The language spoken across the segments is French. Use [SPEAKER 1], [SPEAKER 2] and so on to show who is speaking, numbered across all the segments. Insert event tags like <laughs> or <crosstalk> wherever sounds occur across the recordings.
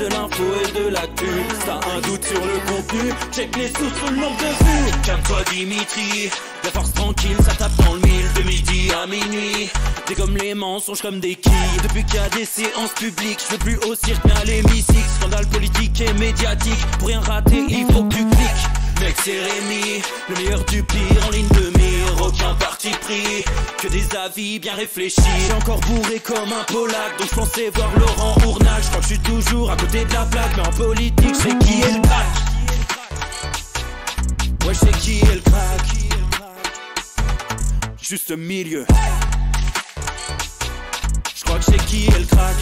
[SPEAKER 1] de l'info et de la thune T'as un doute sur le contenu, check les sous sous le nombre de vues Calme-toi Dimitri, la force tranquille ça tape dans le mille De midi à minuit, t'es comme les mensonges comme des quilles Depuis qu'il y a des séances publiques, je veux plus au cirque mais à l'hémicycle Scandale politique et médiatique, pour rien rater il faut que tu cliques c'est le meilleur du pire en ligne de mire Aucun parti pris, que des avis bien réfléchis J'ai encore bourré comme un polac, donc je pensais voir Laurent Ournac Je que je suis toujours à côté de la plaque, mais en politique j'sais qui est le crack Ouais j'sais qui est le crack Juste milieu Je crois que c'est qui
[SPEAKER 2] est le crack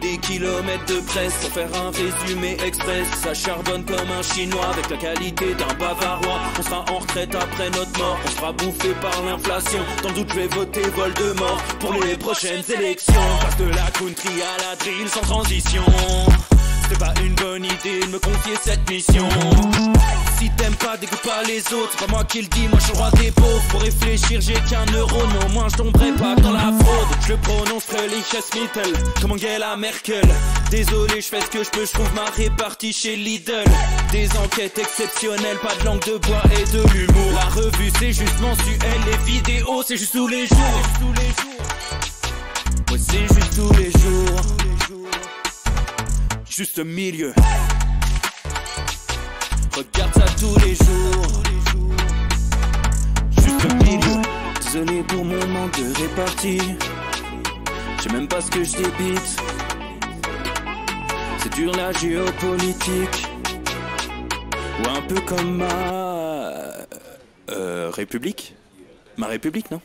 [SPEAKER 2] des kilomètres de presse
[SPEAKER 1] pour faire un résumé express. Ça charbonne comme un chinois avec la qualité d'un bavarois. On sera en retraite après notre mort. On sera bouffé par l'inflation. Dans doute, je vais voter Voldemort pour les prochaines élections. Passe de la country à la drill sans transition c'est pas une bonne idée de me confier cette
[SPEAKER 3] mission. Si t'aimes pas, dégoûte pas les autres, c'est pas moi qui
[SPEAKER 1] le dis, moi je suis roi des pauvres. Pour réfléchir, j'ai qu'un euro, non, moi je tomberai pas dans la fraude. Je prononce les Mittel, comme Angela Merkel. Désolé, je fais ce que je peux, je trouve ma répartie chez Lidl. Des enquêtes exceptionnelles, pas de langue de bois et de l'humour. La revue, c'est juste mensuel, les vidéos, c'est juste tous les jours. Ouais, c'est juste tous les jours juste milieu. Regarde ça tous les jours, juste milieu. Désolé pour mon manque de répartie, je même pas ce que je débite. C'est dur la géopolitique,
[SPEAKER 4] ou un peu comme ma euh, République. Ma République, non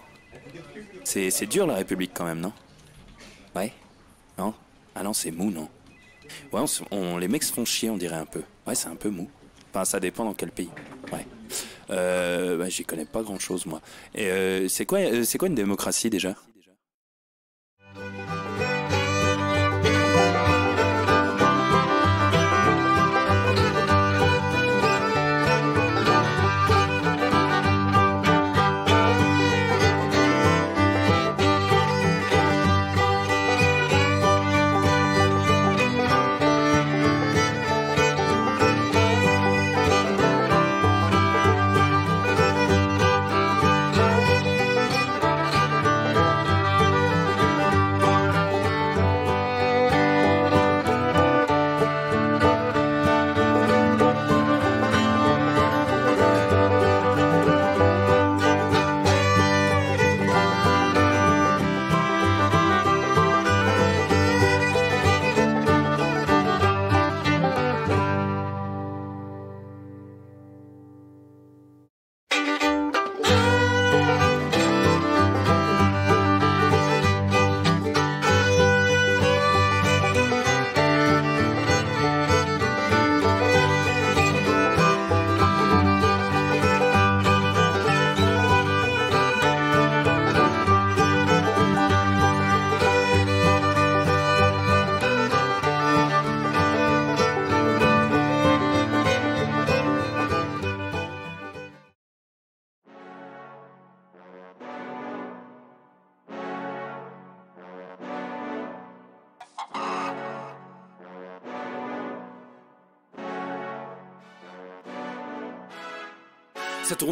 [SPEAKER 4] C'est dur la République quand même, non Ouais Non Ah non, c'est mou, non Ouais, on, les mecs se font chier, on dirait un peu. Ouais, c'est un peu mou. Enfin, ça dépend dans quel pays. Ouais. Euh, J'y connais pas grand chose, moi. Et euh, c'est quoi, euh, c'est quoi une démocratie déjà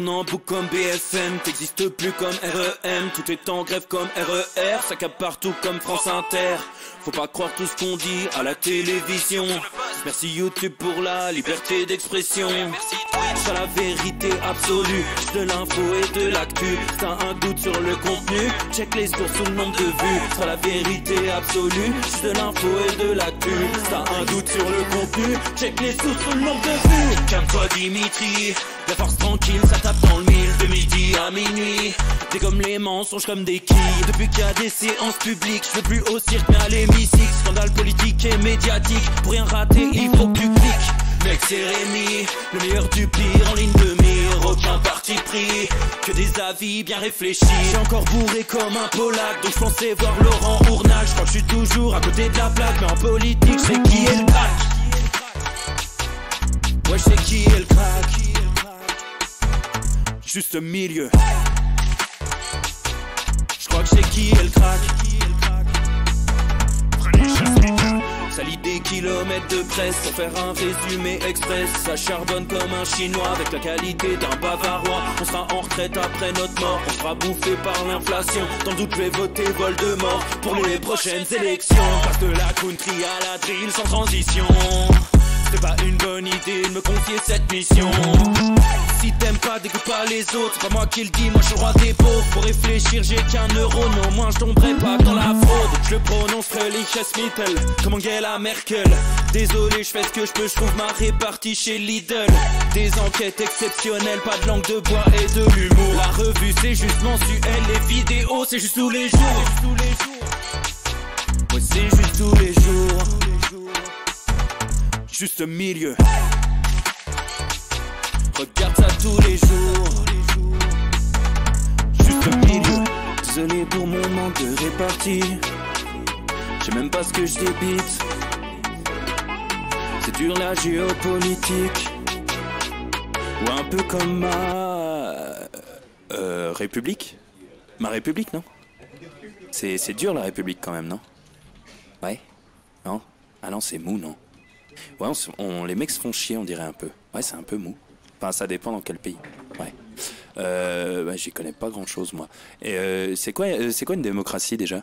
[SPEAKER 1] en boucle comme BFM, t'existes plus comme REM, tout est en grève comme RER, ça e cape partout comme France Inter. Faut pas croire tout ce qu'on dit à la télévision. Merci YouTube pour la liberté d'expression. Sur la vérité absolue, de l'info et de l'actu. T'as un doute sur le contenu, check les sources ou le nombre de vues. Sur la vérité absolue, de l'info et de l'actu. T'as un doute sur le contenu, check les sources ou le nombre de vues. Calme-toi Dimitri, la force tranquille, ça tape le de midi à minuit, t'es comme les mensonges comme des quilles Depuis qu'il y a des séances publiques, je veux plus au cirque mais à l'hémicycle Scandale politique et médiatique, pour rien rater il faut que tu cliques Mec c'est Rémi, le meilleur du pire en ligne de mire Aucun parti pris, que des avis bien réfléchis J'ai encore bourré comme un polac, donc je pensais voir Laurent Ournac Je crois que je suis toujours à côté de la plaque, mais en politique je qui est le crack Ouais je sais qui est le crack juste milieu. Je crois que c'est qui elle craque. Ça lit des kilomètres de presse pour faire un résumé express. Ça charbonne comme un chinois avec la qualité d'un bavarois. On sera en retraite après notre mort. On sera bouffé par l'inflation. tant doute, je vais voter mort pour les prochaines élections. Passe de la country à la drill sans transition. C'est pas une bonne idée de me confier cette mission Si t'aimes pas, dégoûte pas les autres C'est pas moi qui le dis, moi je suis le roi des pauvres Pour réfléchir, j'ai qu'un euro, non moins je tomberai pas dans la fraude Je prononce prononcerai Mittel Comme Angela Merkel Désolé, je fais ce que je peux, je trouve ma répartie chez Lidl Des enquêtes exceptionnelles, pas de langue de bois et de l'humour La revue c'est juste mensuel, les vidéos c'est juste tous les jours Ouais c'est juste tous les jours juste milieu. Regarde ça tous les jours, juste milieu. Désolé pour mon manque de répartie, J'ai même pas ce que je débite. C'est dur la géopolitique,
[SPEAKER 4] ou un peu comme ma. Euh, République Ma République, non C'est dur la République quand même, non Ouais Non Ah non, c'est mou, non Ouais, on, les mecs se font chier, on dirait un peu. Ouais, c'est un peu mou. Enfin, ça dépend dans quel pays. Ouais. Euh, J'y connais pas grand chose, moi. Et euh, c'est quoi, euh, c'est quoi une démocratie déjà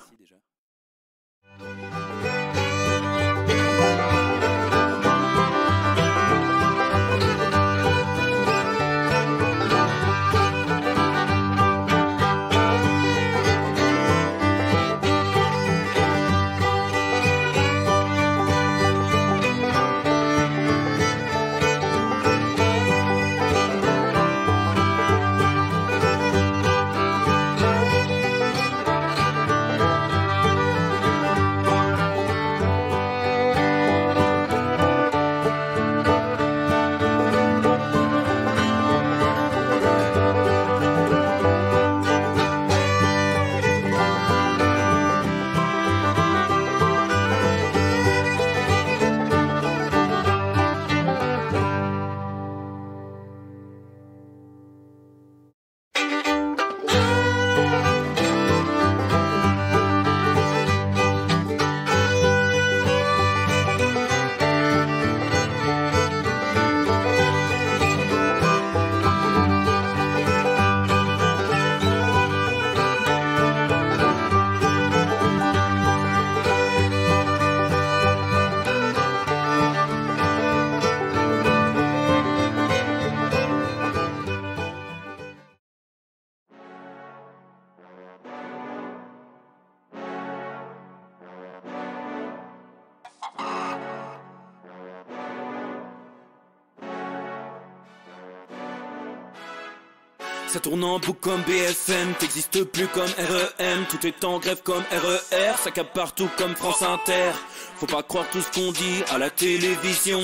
[SPEAKER 1] en boucle comme BFM, t'existes plus comme REM, tout est en grève comme RER, ça cap partout comme France Inter. Faut pas croire tout ce qu'on dit à la télévision.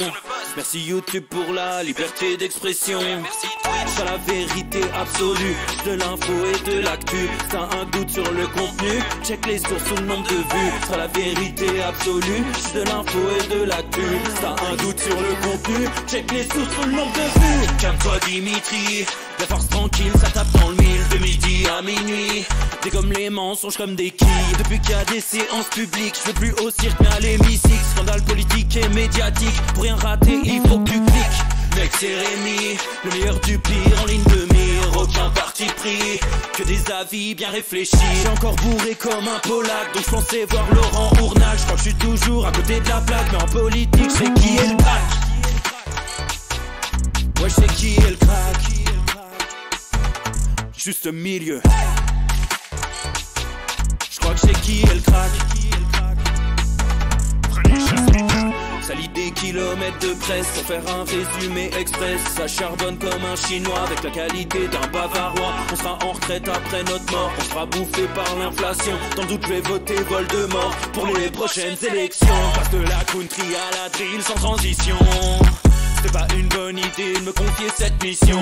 [SPEAKER 1] Merci YouTube pour la liberté d'expression. T'as la vérité absolue de l'info et de l'actu. T'as un doute sur le contenu, check les sources ou le nombre de vues. sur la vérité absolue de l'info et de l'actu. T'as un doute sur le contenu, check les sources ou le nombre de vues. Calme-toi Dimitri, la force tranquille, ça tape dans le mille. De midi à minuit, t'es comme les mensonges comme des quilles Depuis qu'il y a des séances publiques, je veux plus au cirque mais à l'hémicycle Scandale politique et médiatique, pour rien rater il faut que tu Mec c'est Rémi, le meilleur du pire en ligne de mire Aucun parti pris, que des avis bien réfléchis J'ai encore bourré comme un polac, donc je pensais voir Laurent Ournage Je je suis toujours à côté de la plaque, mais en politique je qui est le crack Ouais je qui est le crack juste milieu. Je crois que c'est qui elle craque.
[SPEAKER 3] crack ça des kilomètres de presse pour faire un résumé
[SPEAKER 1] express. Ça charbonne comme un chinois avec la qualité d'un bavarois. On sera en retraite après notre mort, on sera bouffé par l'inflation. Tant doute, je vais voter vol mort pour les prochaines élections. Passe de la country à la drill sans transition. C'est pas une bonne idée de me confier cette mission.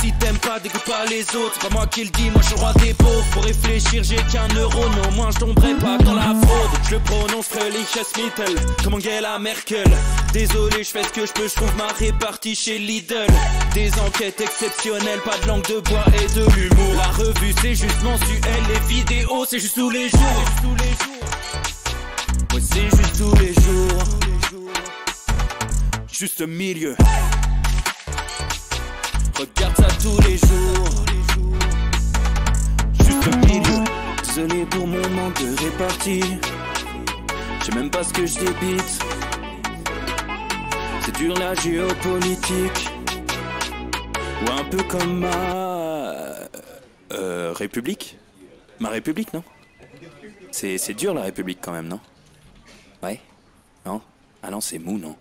[SPEAKER 1] Si t'aimes pas, dégoûte pas les autres. C'est pas moi qui le dis, moi je suis roi des pauvres. Pour réfléchir, j'ai qu'un euro, Non au moins je tomberai pas dans la fraude. Je le prononcerai Mittel, comme Angela Merkel. Désolé, je fais ce que je peux, je trouve ma répartie chez Lidl. Des enquêtes exceptionnelles, pas de langue de bois et de l'humour. La revue, c'est juste mensuel, les vidéos, c'est juste tous les jours. Ouais, c'est juste tous les jours juste milieu. Regarde ça tous les jours, juste milieu. Désolé pour mon manque de répartie, je même pas ce que je débite. C'est dur la géopolitique,
[SPEAKER 4] ou un peu comme ma euh, République. Ma République, non C'est dur la République quand même, non Ouais Non Ah non, c'est mou, non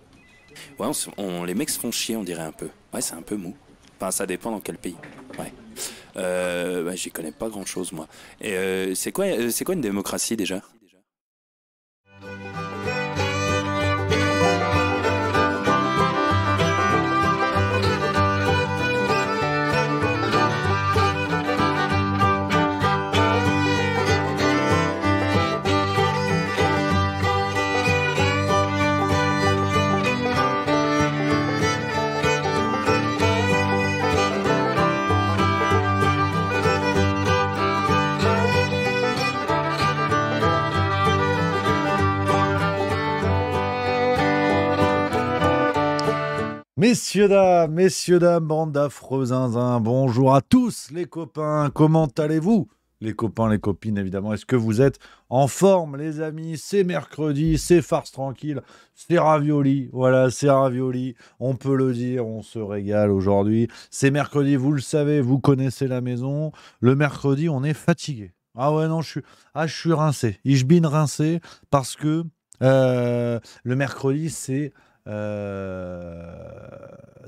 [SPEAKER 4] Ouais, on, les mecs se font chier, on dirait un peu. Ouais, c'est un peu mou. Enfin, ça dépend dans quel pays. Ouais. Euh, J'y connais pas grand chose, moi. Et euh, c'est quoi, euh, c'est quoi une démocratie déjà
[SPEAKER 5] Messieurs, dames, messieurs, dames, bande d'affreux zinzins, bonjour à tous les copains, comment allez-vous les copains, les copines, évidemment. Est-ce que vous êtes en forme, les amis C'est mercredi, c'est farce tranquille, c'est ravioli. Voilà, c'est ravioli. On peut le dire, on se régale aujourd'hui. C'est mercredi, vous le savez, vous connaissez la maison. Le mercredi, on est fatigué. Ah ouais, non, je suis, ah, je suis rincé. Ich bin rincé parce que euh, le mercredi, c'est euh,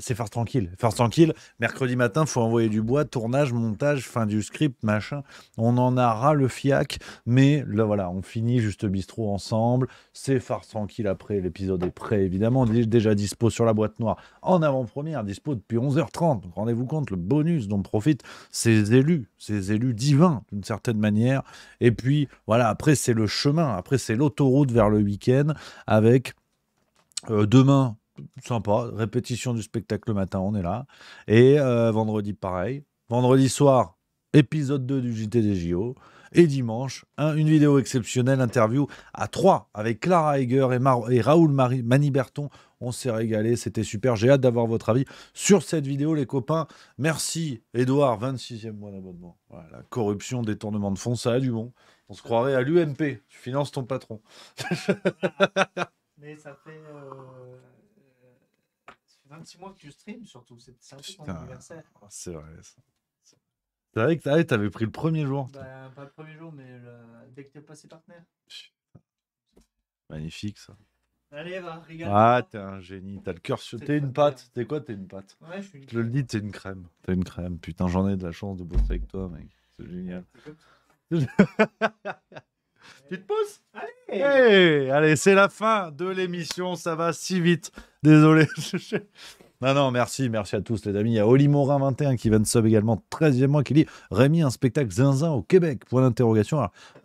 [SPEAKER 5] c'est farce tranquille. Farce tranquille, mercredi matin, faut envoyer du bois, tournage, montage, fin du script, machin. On en aura le fiac, mais là voilà, on finit juste bistrot ensemble. C'est farce tranquille après, l'épisode est prêt évidemment, déjà dispo sur la boîte noire en avant-première, dispo depuis 11h30. rendez-vous compte, le bonus dont profitent ces élus, ces élus divins d'une certaine manière. Et puis voilà, après c'est le chemin, après c'est l'autoroute vers le week-end avec euh, demain, sympa, répétition du spectacle le matin, on est là. Et euh, vendredi, pareil. Vendredi soir, épisode 2 du JT des JO. Et dimanche, une vidéo exceptionnelle, interview à 3 avec Clara Heger et, Raoul Marie berton On s'est régalé, c'était super. J'ai hâte d'avoir votre avis sur cette vidéo, les copains. Merci, Edouard, 26e mois d'abonnement. la corruption, détournement de fonds, ça a du bon. On se croirait à l'UMP. Tu finances ton patron.
[SPEAKER 2] Mais ça fait. Euh... 26 euh, mois que tu stream surtout. C'est un peu ton anniversaire.
[SPEAKER 5] Ah, c'est vrai, ça. C'est vrai que ah t'avais pris le premier jour.
[SPEAKER 2] Bah, pas le premier jour, mais dès que t'es passé partenaire.
[SPEAKER 5] Magnifique ça. Allez, va, regarde. Ah, t'es un génie. T'as le cœur sur. T'es une pâte. T'es quoi T'es une pâte. Je le dis, t'es une crème. T'es une crème. Putain, j'en ai de la chance de bosser avec toi, mec. C'est génial. <laughs> Petite pause Allez, allez c'est la fin de l'émission, ça va si vite. Désolé. <laughs> Non, non, merci, merci à tous les amis. Il y a Oli Morin 21 qui vient de sub également, 13e mois, qui dit Rémi, un spectacle zinzin au Québec Point d'interrogation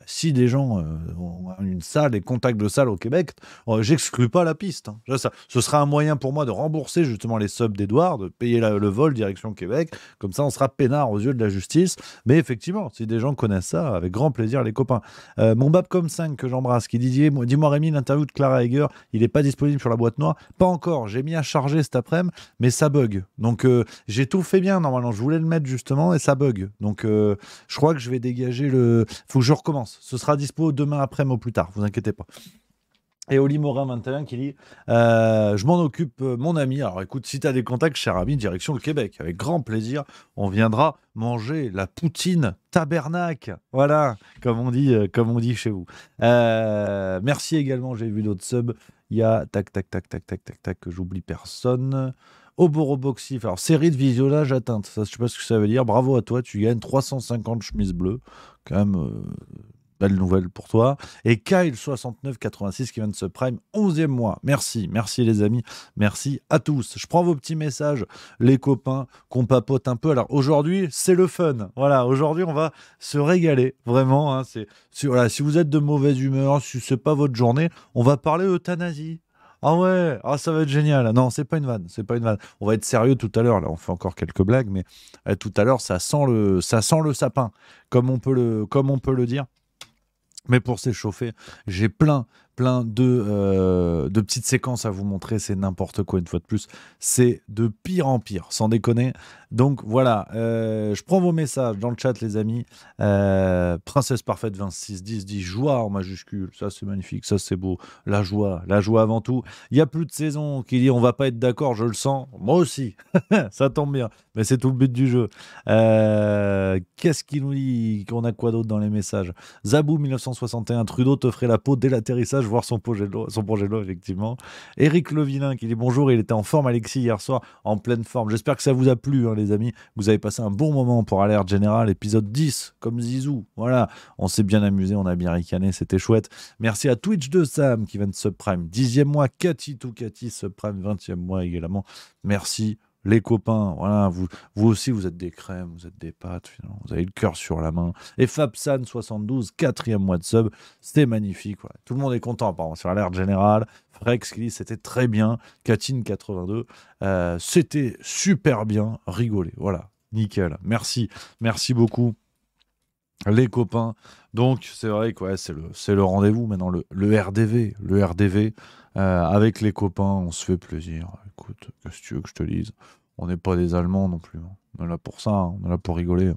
[SPEAKER 5] si des gens euh, ont une salle et contact de salle au Québec, euh, j'exclus pas la piste. Hein. Ça, ce sera un moyen pour moi de rembourser justement les subs d'Edouard, de payer le vol direction Québec. Comme ça, on sera peinard aux yeux de la justice. Mais effectivement, si des gens connaissent ça, avec grand plaisir, les copains. Mon euh, mon Babcom 5 que j'embrasse, qui dit Dis-moi Rémi, l'interview de Clara Heger, il n'est pas disponible sur la boîte noire. Pas encore, j'ai mis à charger cet après-midi, mais ça bug. Donc j'ai tout fait bien normalement. Je voulais le mettre justement et ça bug. Donc je crois que je vais dégager le. Faut que je recommence. Ce sera dispo demain après-midi plus tard, vous inquiétez pas. Et Oli Morin 21 qui dit euh, Je m'en occupe, euh, mon ami. Alors écoute, si tu as des contacts, cher ami, direction le Québec. Avec grand plaisir, on viendra manger la poutine tabernacle. Voilà, comme on dit, euh, comme on dit chez vous. merci également, j'ai vu d'autres subs. Il y a tac, tac, tac, tac, tac, tac, tac, que j'oublie personne. Oboroboxif, alors série de visionnage atteinte. Ça, je sais pas ce que ça veut dire. Bravo à toi, tu gagnes 350 chemises bleues. Quand même nouvelle pour toi. Et Kyle6986 qui vient de se prime, 11e mois. Merci, merci les amis, merci à tous. Je prends vos petits messages, les copains, qu'on papote un peu. Alors aujourd'hui, c'est le fun. Voilà, aujourd'hui, on va se régaler, vraiment. Hein. c'est, si, voilà, si vous êtes de mauvaise humeur, si c'est pas votre journée, on va parler euthanasie. Ah ouais, ah ça va être génial. Non, c'est pas une vanne, c'est pas une vanne. On va être sérieux tout à l'heure. Là, on fait encore quelques blagues, mais euh, tout à l'heure, ça sent le, ça sent le sapin, comme on peut le, comme on peut le dire. Mais pour s'échauffer, j'ai plein plein de, euh, de petites séquences à vous montrer. C'est n'importe quoi, une fois de plus. C'est de pire en pire, sans déconner. Donc voilà, euh, je prends vos messages dans le chat, les amis. Euh, Princesse Parfaite 26-10-10, joie en majuscule. Ça, c'est magnifique. Ça, c'est beau. La joie, la joie avant tout. Il y a plus de saison qui dit on va pas être d'accord, je le sens. Moi aussi. <laughs> ça tombe bien. Mais c'est tout le but du jeu. Qu'est-ce qu'il nous dit Qu'on a quoi d'autre dans les messages Zabou 1961, Trudeau te ferait la peau dès l'atterrissage voir son projet de loi, son projet de loi effectivement. Eric Levinin qui dit bonjour, il était en forme Alexis hier soir, en pleine forme. J'espère que ça vous a plu hein, les amis, vous avez passé un bon moment pour Alerte Générale, épisode 10, comme Zizou. Voilà, on s'est bien amusé, on a bien ricané, c'était chouette. Merci à Twitch de Sam qui vient de Subprime, dixième mois, Cathy tout Cathy, Subprime, 20e mois également. Merci les copains, voilà, vous, vous aussi, vous êtes des crèmes, vous êtes des pâtes, vous avez le cœur sur la main. Et Fabsan72, quatrième mois de sub, c'était magnifique. Tout le monde est content, apparemment, sur l'air général. Frex qui c'était très bien. Katine82, euh, c'était super bien. Rigolé, voilà, nickel. Merci, merci beaucoup les copains. Donc, c'est vrai que c'est le, le rendez-vous maintenant, le, le, RDV. Le RDV, euh, avec les copains, on se fait plaisir. Écoute, qu'est-ce que tu veux que je te dise On n'est pas des Allemands non plus. Hein. On est là pour ça, hein. on est là pour rigoler.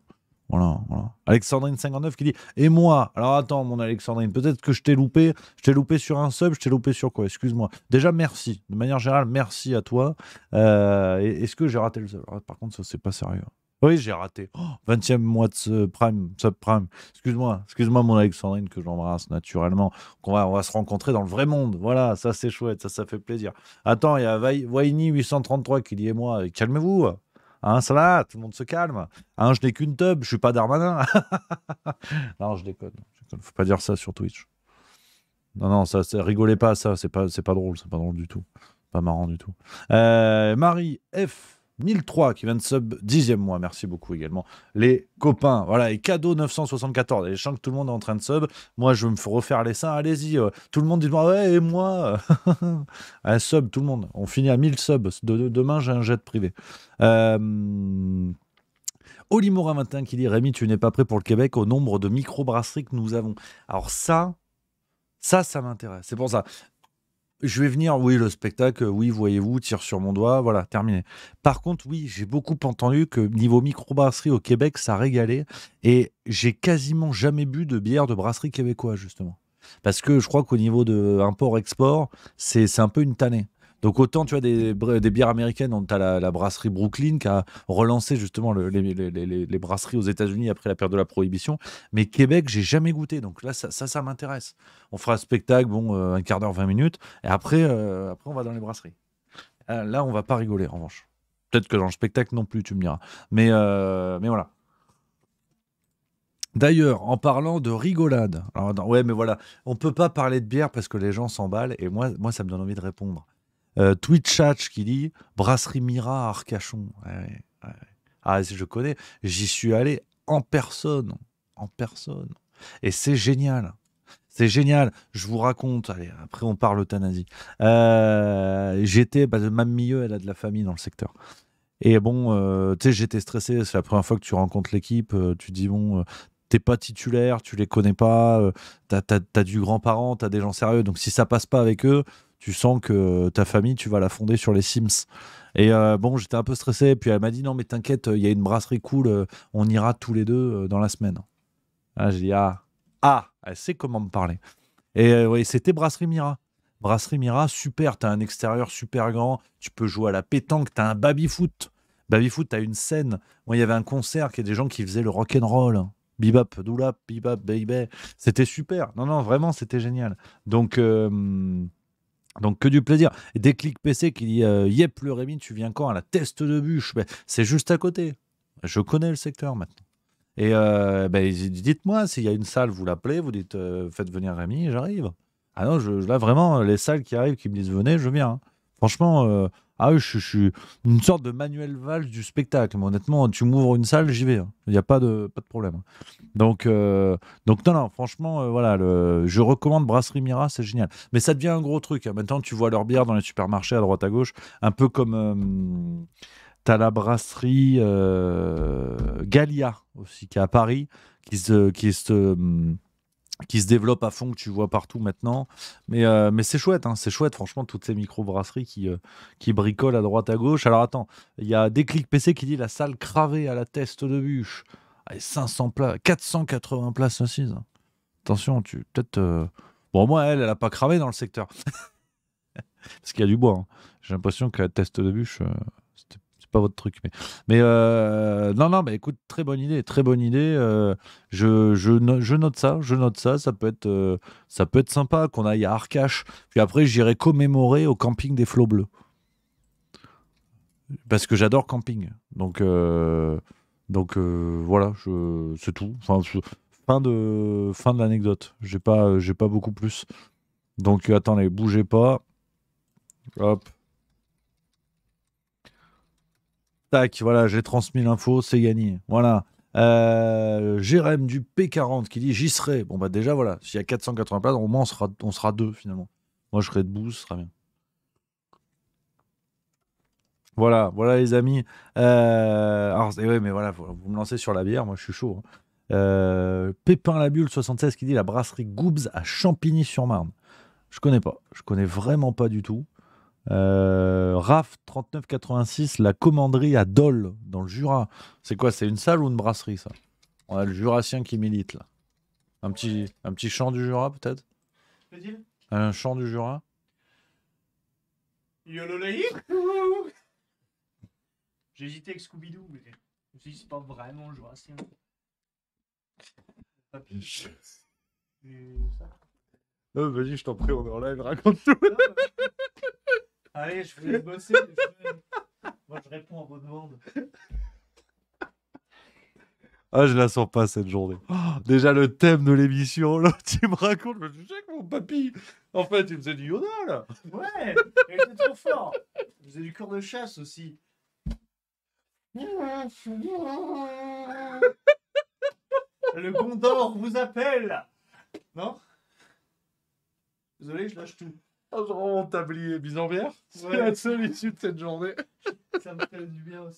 [SPEAKER 5] Voilà, voilà. Alexandrine59 qui dit Et moi Alors attends, mon Alexandrine, peut-être que je t'ai loupé. Je t'ai loupé sur un sub, je t'ai loupé sur quoi Excuse-moi. Déjà, merci. De manière générale, merci à toi. Euh, est-ce que j'ai raté le sub Par contre, ça, c'est pas sérieux. Oui, j'ai raté. Oh, vingtième 20e mois de ce subprime. Excuse-moi, excuse-moi mon Alexandrine que j'embrasse naturellement. On va, on va se rencontrer dans le vrai monde. Voilà, ça c'est chouette, ça ça fait plaisir. Attends, il y a vaini 833 qui dit et moi, calmez-vous. Hein, ça va, tout le monde se calme. Hein, je n'ai qu'une tub, je suis pas Darmanin. <laughs> non, je déconne. ne Faut pas dire ça sur Twitch. Non, non, ça, rigolez pas, ça, c'est pas, c'est pas drôle, c'est pas drôle du tout. Pas marrant du tout. Euh, Marie F. 1003 qui vient de sub dixième mois. Merci beaucoup également, les copains. Voilà, et cadeau 974. les je que tout le monde est en train de sub. Moi, je vais me refaire les seins. Allez-y. Euh, tout le monde dit moi, Ouais, et moi <laughs> Un sub, tout le monde. On finit à 1000 subs. demain, j'ai un jet privé. Euh. Olimora 21 qui dit Rémi, tu n'es pas prêt pour le Québec au nombre de micro-brasseries que nous avons. Alors ça, ça, ça m'intéresse. C'est pour ça je vais venir, oui, le spectacle, oui, voyez-vous, tire sur mon doigt, voilà, terminé. Par contre, oui, j'ai beaucoup entendu que niveau microbrasserie au Québec, ça régalait. Et j'ai quasiment jamais bu de bière de brasserie québécoise, justement. Parce que je crois qu'au niveau de import-export, c'est un peu une tannée. Donc autant tu as des, bières américaines, tu as la, brasserie Brooklyn qui a relancé justement les, brasseries aux États-Unis après la perte de la prohibition. Mais Québec, j'ai jamais goûté. Donc là, ça, ça, m'intéresse. On fera un spectacle, bon, euh, un quart d'heure, 20 minutes. Et euh, après, on va dans les brasseries. Euh, là, on va pas rigoler, en revanche. Peut-être que dans le spectacle non plus, tu me diras. Mais, mais voilà. D'ailleurs, en parlant de rigolade, alors, ouais, mais voilà, on peut pas parler de bière parce que les gens s'emballent et moi, ça me donne envie de répondre. Euh, Twitch Twitchatch qui dit Brasserie Mira à Arcachon. ah si je connais, j'y suis allé en personne. En personne. Et c'est génial. C'est génial. Je vous raconte. Allez, après, on parle euthanasie. Euh, j'étais, bah, ma Milieu, elle a de la famille dans le secteur. Et bon, euh, tu sais, j'étais stressé. C'est la première fois que tu rencontres l'équipe. tu dis, bon, t'es pas titulaire, tu les connais pas, t'as as, du grand-parent, t'as des gens sérieux. Donc si ça passe pas avec eux, tu sens que ta famille, tu vas la fonder sur les Sims. Et euh, bon, j'étais un peu stressé. Puis elle m'a dit Non, mais t'inquiète, il y a une brasserie cool, euh, on ira tous les deux euh, dans la semaine. Ah, j'ai dit Ah, ah elle sait comment me parler. Et oui, c'était Brasserie Mira. Brasserie Mira, super, t'as un extérieur super grand, tu peux jouer à la pétanque, t'as un baby-foot. Baby-foot, t'as une scène. Moi, il y avait un concert, qui y a des gens qui faisaient le rock rock'n'roll. Bibap, doulap, bibap, baby. C'était super. Non, non, vraiment, c'était génial. Donc. Donc que du plaisir. Des clics PC qui dit euh, Yep, le Rémi, tu viens quand à la teste de bûche ben, C'est juste à côté. Je connais le secteur maintenant. Et euh, ben, dites-moi, s'il y a une salle, vous l'appelez, vous dites euh, Faites venir Rémi, j'arrive. Ah non, je, là vraiment, les salles qui arrivent, qui me disent Venez, je viens. Franchement, ah, je, je suis une sorte de manuel Valls du spectacle. Mais honnêtement, tu m'ouvres une salle, j'y vais. Hein. Il n'y a pas de, de problème. Hein. Donc, euh, donc non, non, franchement, euh, voilà, je recommande Brasserie Mira, c'est génial. Mais ça devient un gros truc. Hein. Maintenant, tu vois leur bière dans les supermarchés à droite à gauche, un peu comme. Euh, tu as la brasserie Gallia aussi, qui est à Paris, qui qui se, qui se développe à fond, que tu vois partout maintenant. Mais, euh, mais c'est chouette, hein, c'est chouette, franchement, toutes ces micro-brasseries qui, euh, qui bricolent à droite à gauche. Alors attends, il y a des clics PC qui dit la salle cravée à la teste de bûche. Allez, 500 places, 480 places assises. Attention, tu peut-être. Euh, bon, moi, elle, elle n'a pas cravé dans le secteur. <laughs> Parce qu'il y a du bois. Hein. J'ai l'impression que la teste de bûche, votre truc. Mais, mais euh, non, non, mais écoute, très bonne idée, très bonne idée. Euh, je, je, je, note ça, je note ça. Ça peut être, euh, ça peut être sympa qu'on aille à Arcache. Puis après, j'irai commémorer au camping des flots bleus. Parce que j'adore camping. Donc, donc voilà, c'est tout. fin de, fin de l'anecdote. J'ai pas, j'ai pas beaucoup plus. Donc attendez, bougez pas. Hop. Tac, voilà, j'ai transmis l'info, c'est gagné. Voilà. Euh, Jérém du P40 qui dit J'y serai. Bon, bah déjà, voilà, s'il y a 480 places, au moins on sera, on sera deux finalement. Moi, je serai debout, ce sera bien. Voilà, voilà les amis. Euh, alors, et mais voilà, vous, me lancez sur la bière, moi je suis chaud. Hein. Euh, Pépin la Bulle 76 qui dit la brasserie goobs à Champigny-sur-Marne. Je connais pas, je connais vraiment pas du tout. Euh, RAF 3986, la commanderie à Dole, dans le Jura. C'est quoi C'est une salle ou une brasserie, ça On a le jurassien qui milite, là. Un petit, un du Jura, peut-être Un chant du Jura
[SPEAKER 2] J'hésitais avec Scooby-Doo, mais je me suis c'est pas vraiment le jurassien. Vas-y, je t'en prie, on est en live, raconte tout. Allez, je vais bosser. Je... Moi, je réponds à vos demandes.
[SPEAKER 5] Ah, je la sens pas cette journée. Oh, déjà le thème de l'émission, là, <laughs> tu me racontes,
[SPEAKER 2] je sais que mon papy, en fait, il faisait du yoda, là. Ouais, il était trop fort. Il faisait du cours de chasse aussi. Le Gondor vous appelle. Non Désolé, je lâche tout. Oh, c'est la seule issue de cette journée. Ça me fait du bien aussi.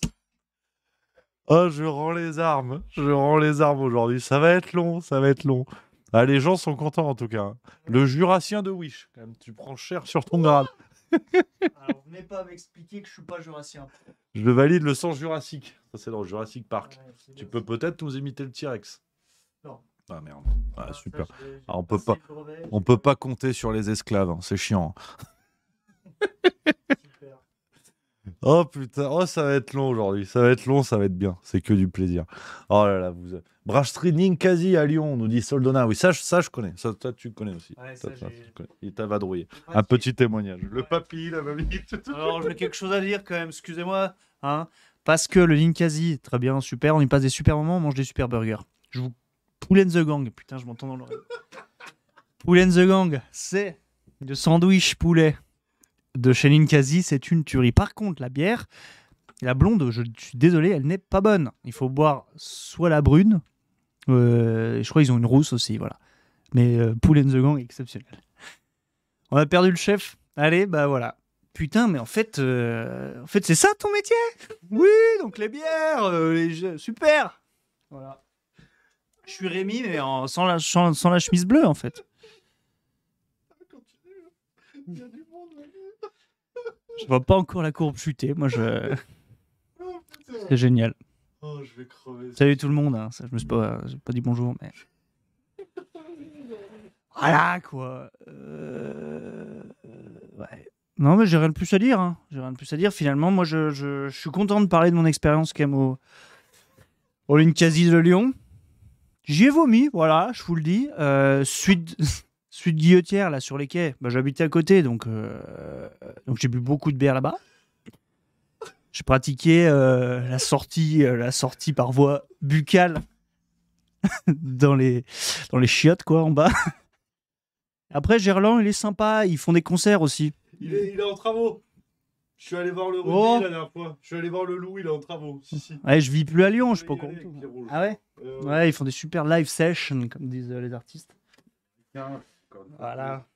[SPEAKER 5] Oh, je rends les armes. Je rends les armes aujourd'hui. Ça va être long, ça va être long. Ah, les gens sont contents en tout cas. Hein. Le jurassien de Wish, quand même, tu prends cher sur ton grade. <laughs> Alors,
[SPEAKER 2] venez pas m'expliquer que je suis pas jurassien.
[SPEAKER 5] Je valide le sang jurassique. Ça, c'est dans le Jurassic Park. tu peux peut-être nous imiter le T-Rex. Non merde. Ah, ah, super. Ah, on peut pas, on peut pas compter sur les esclaves. Hein, c'est chiant. Hein. <laughs> oh putain, oh ça va être long aujourd'hui. Ça va être long, ça va être bien. C'est que du plaisir. Oh là là, vous. Brash quasi à Lyon, nous dit Soldona. Oui, ça, ça je connais. Ça, tu connais aussi. Il t'a vadrouillé. Un petit témoignage.
[SPEAKER 2] Le papy, la mamie. <laughs> Alors, j'ai quelque chose à dire quand même. Excusez-moi. Hein parce que le Ninkasi, très bien, super. On y passe des super moments, on mange des super burgers. Je vous Poulet the Gang. Putain, je m'entends dans l'oreille. Poulet the Gang, c'est le sandwich poulet de chez Ninkasi. C'est une tuerie. Par contre, la bière, la blonde, je suis désolé, elle n'est pas bonne. Il faut boire soit la brune, euh, je crois qu'ils ont une rousse aussi, voilà. Mais euh, Poulet the Gang, exceptionnel. On a perdu le chef. Allez, bah voilà. Putain, mais en fait, euh, en fait c'est ça ton métier Oui, donc les bières, euh, les super Voilà. Je suis Rémi, mais sans, la, chemise bleue, en fait. Je vois pas encore la courbe chuter. Moi, je. <laughs> Oh, oh, c'est génial. Salut tout le monde. Hein. Ça, je me suis pas, dit bonjour, mais. <laughs> Voilà, quoi. Euh, non, mais j'ai rien de plus à dire. Hein. J'ai rien de plus à dire. Finalement, moi, je, suis content de parler de mon expérience quand même au... au Linkasi de Lyon. J'ai ai vomi, voilà, je vous le dis. Euh, suite, <laughs> suite guillotière, là, sur les quais. Bah, j'habitais à côté, donc, euh, donc j'ai bu beaucoup de bière là-bas. J'ai pratiqué euh, la, sortie, la sortie par voie buccale <laughs> dans, les, dans les chiottes, quoi, en bas. Après, Gerland, il est sympa. Ils font des concerts aussi. il est en travaux. Je suis allé voir le oh. la dernière fois. Je suis allé voir le Loup, il est en travaux. Si, si. Ouais, ah, je vis plus à Lyon, je suis pas au courant. Ah ouais euh, Ouais, ils font des super live sessions, comme disent euh, les artistes. Voilà.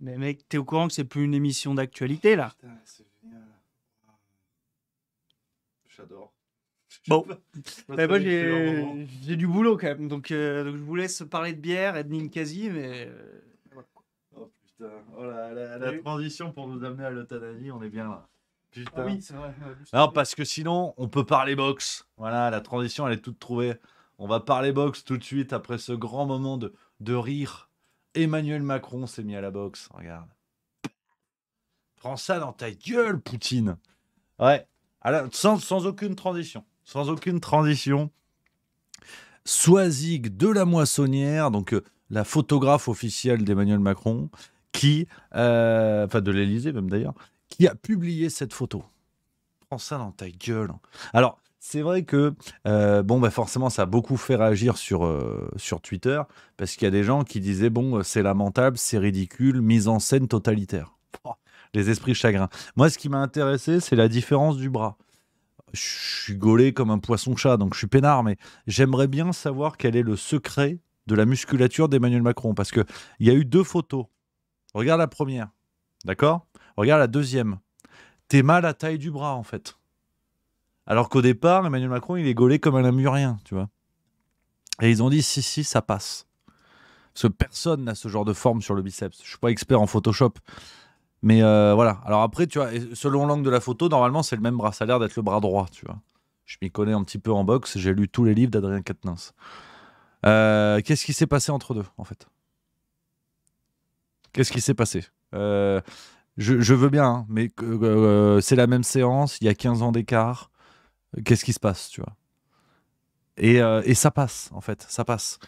[SPEAKER 2] Mais mec, t'es au courant que c'est plus une émission d'actualité là
[SPEAKER 5] J'adore. <laughs> Bon. moi j'ai
[SPEAKER 2] du boulot quand même, euh, donc, je vous laisse parler de bière et de Ninkasi, mais
[SPEAKER 5] euh, oh la, transition pour nous amener à l'euthanasie, on est bien là. Putain. Non, ah parce que sinon, on peut parler boxe. Voilà, la transition, elle est toute trouvée. On va parler boxe tout de suite après ce grand moment de, rire. Emmanuel Macron s'est mis à la boxe, regarde. Prends ça dans ta gueule, Poutine. Ouais, sans, aucune transition. Sans aucune transition. Soisig de la Moissonnière, donc euh, la photographe officielle d'Emmanuel Macron, qui, euh, enfin de l'Elysée même d'ailleurs, qui a publié cette photo. Prends ça dans ta gueule. Hein. Alors, c'est vrai que, euh, bon, bah forcément, ça a beaucoup fait réagir sur, euh, sur Twitter, parce qu'il y a des gens qui disaient, bon, c'est lamentable, c'est ridicule, mise en scène totalitaire. les esprits chagrins. Moi, ce qui m'a intéressé, c'est la différence du bras. Je suis gaulé comme un poisson-chat, donc je suis peinard, mais j'aimerais bien savoir quel est le secret de la musculature d'Emmanuel Macron, parce qu'il y a eu deux photos Regarde la première. D'accord Regarde la deuxième. T'es mal à la taille du bras, en fait. Alors qu'au départ, Emmanuel Macron, il est gaulé comme un amurien, tu vois. Et ils ont dit si, si, ça passe. Parce que personne n'a ce genre de forme sur le biceps. Je suis pas expert en Photoshop. Mais euh, voilà. Alors après, tu vois, selon l'angle de la photo, normalement, c'est le même bras. Ça a l'air d'être le bras droit, tu vois. Je m'y connais un petit peu en boxe. J'ai lu tous les livres d'Adrien Quatennens. Euh, qu'est-ce qui s'est passé entre deux, en fait Qu'est-ce qui s'est passé euh, je, veux bien, hein, mais euh, euh, c'est la même séance, il y a 15 ans d'écart. Qu'est-ce qui se passe, tu vois et, ça passe, en fait, ça passe.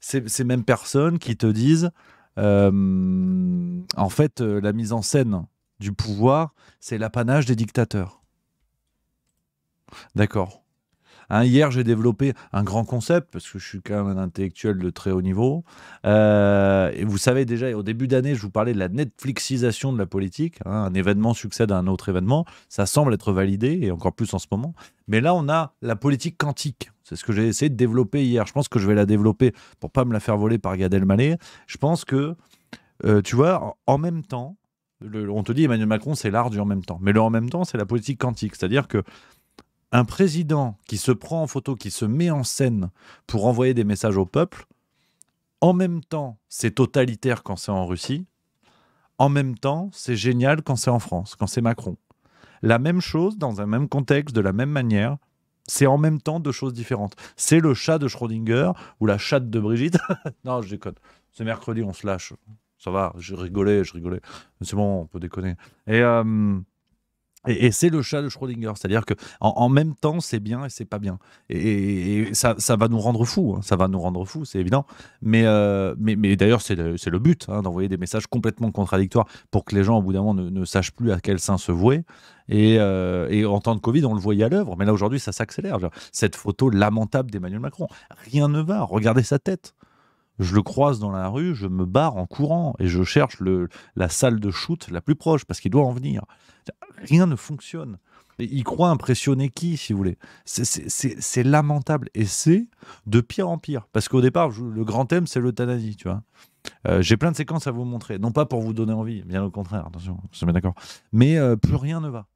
[SPEAKER 5] Ces mêmes personnes qui te disent, en fait, la mise en scène du pouvoir, c'est l'apanage des dictateurs. D'accord. Hein, hier, j'ai développé un grand concept, parce que je suis quand même un intellectuel de très haut niveau. Euh, et vous savez déjà, au début d'année, je vous parlais de la Netflixisation de la politique. Hein. un événement succède à un autre événement. Ça semble être validé, et encore plus en ce moment. Mais là, on a la politique quantique. C'est ce que j'ai essayé de développer hier. Je pense que je vais la développer pour pas me la faire voler par Gad Elmaleh. Je pense que, euh, tu vois, en même temps, on te dit Emmanuel Macron, c'est l'art du en même temps. Mais le en même temps, c'est la politique quantique. C'est-à-dire que un président qui se prend en photo, qui se met en scène pour envoyer des messages au peuple, en même temps, c'est totalitaire quand c'est en Russie, en même temps, c'est génial quand c'est en France, quand c'est Macron. La même chose, dans un même contexte, de la même manière, c'est en même temps deux choses différentes. C'est le chat de Schrödinger ou la chatte de Brigitte. <laughs> non, je déconne. C'est mercredi, on se lâche. Ça va, je rigolais, je rigolais. C'est bon, on peut déconner. Et. Euh, et, c'est le chat de Schrödinger, c'est-à-dire que en, même temps, c'est bien et c'est pas bien. Et, ça, ça, va nous rendre fous, hein. ça va nous rendre fous, c'est évident. Mais, euh, mais, mais d'ailleurs, c'est le, le, but hein, d'envoyer des messages complètement contradictoires pour que les gens, au bout d'un moment, ne, sachent plus à quel sein se vouer. Euh, et, en temps de Covid, on le voyait à l'œuvre, mais là aujourd'hui, ça s'accélère. Cette photo lamentable d'Emmanuel Macron, rien ne va. Regardez sa tête. Je le croise dans la rue, je me barre en courant et je cherche le, la salle de shoot la plus proche parce qu'il doit en venir. Rien ne fonctionne. Et il croit impressionner qui, si vous voulez C'est lamentable. Et c'est de pire en pire. Parce qu'au départ, le grand thème, c'est l'euthanasie, tu vois. Euh, j'ai plein de séquences à vous montrer. Non pas pour vous donner envie, bien au contraire, attention, on se met d'accord. Mais euh, plus rien ne va.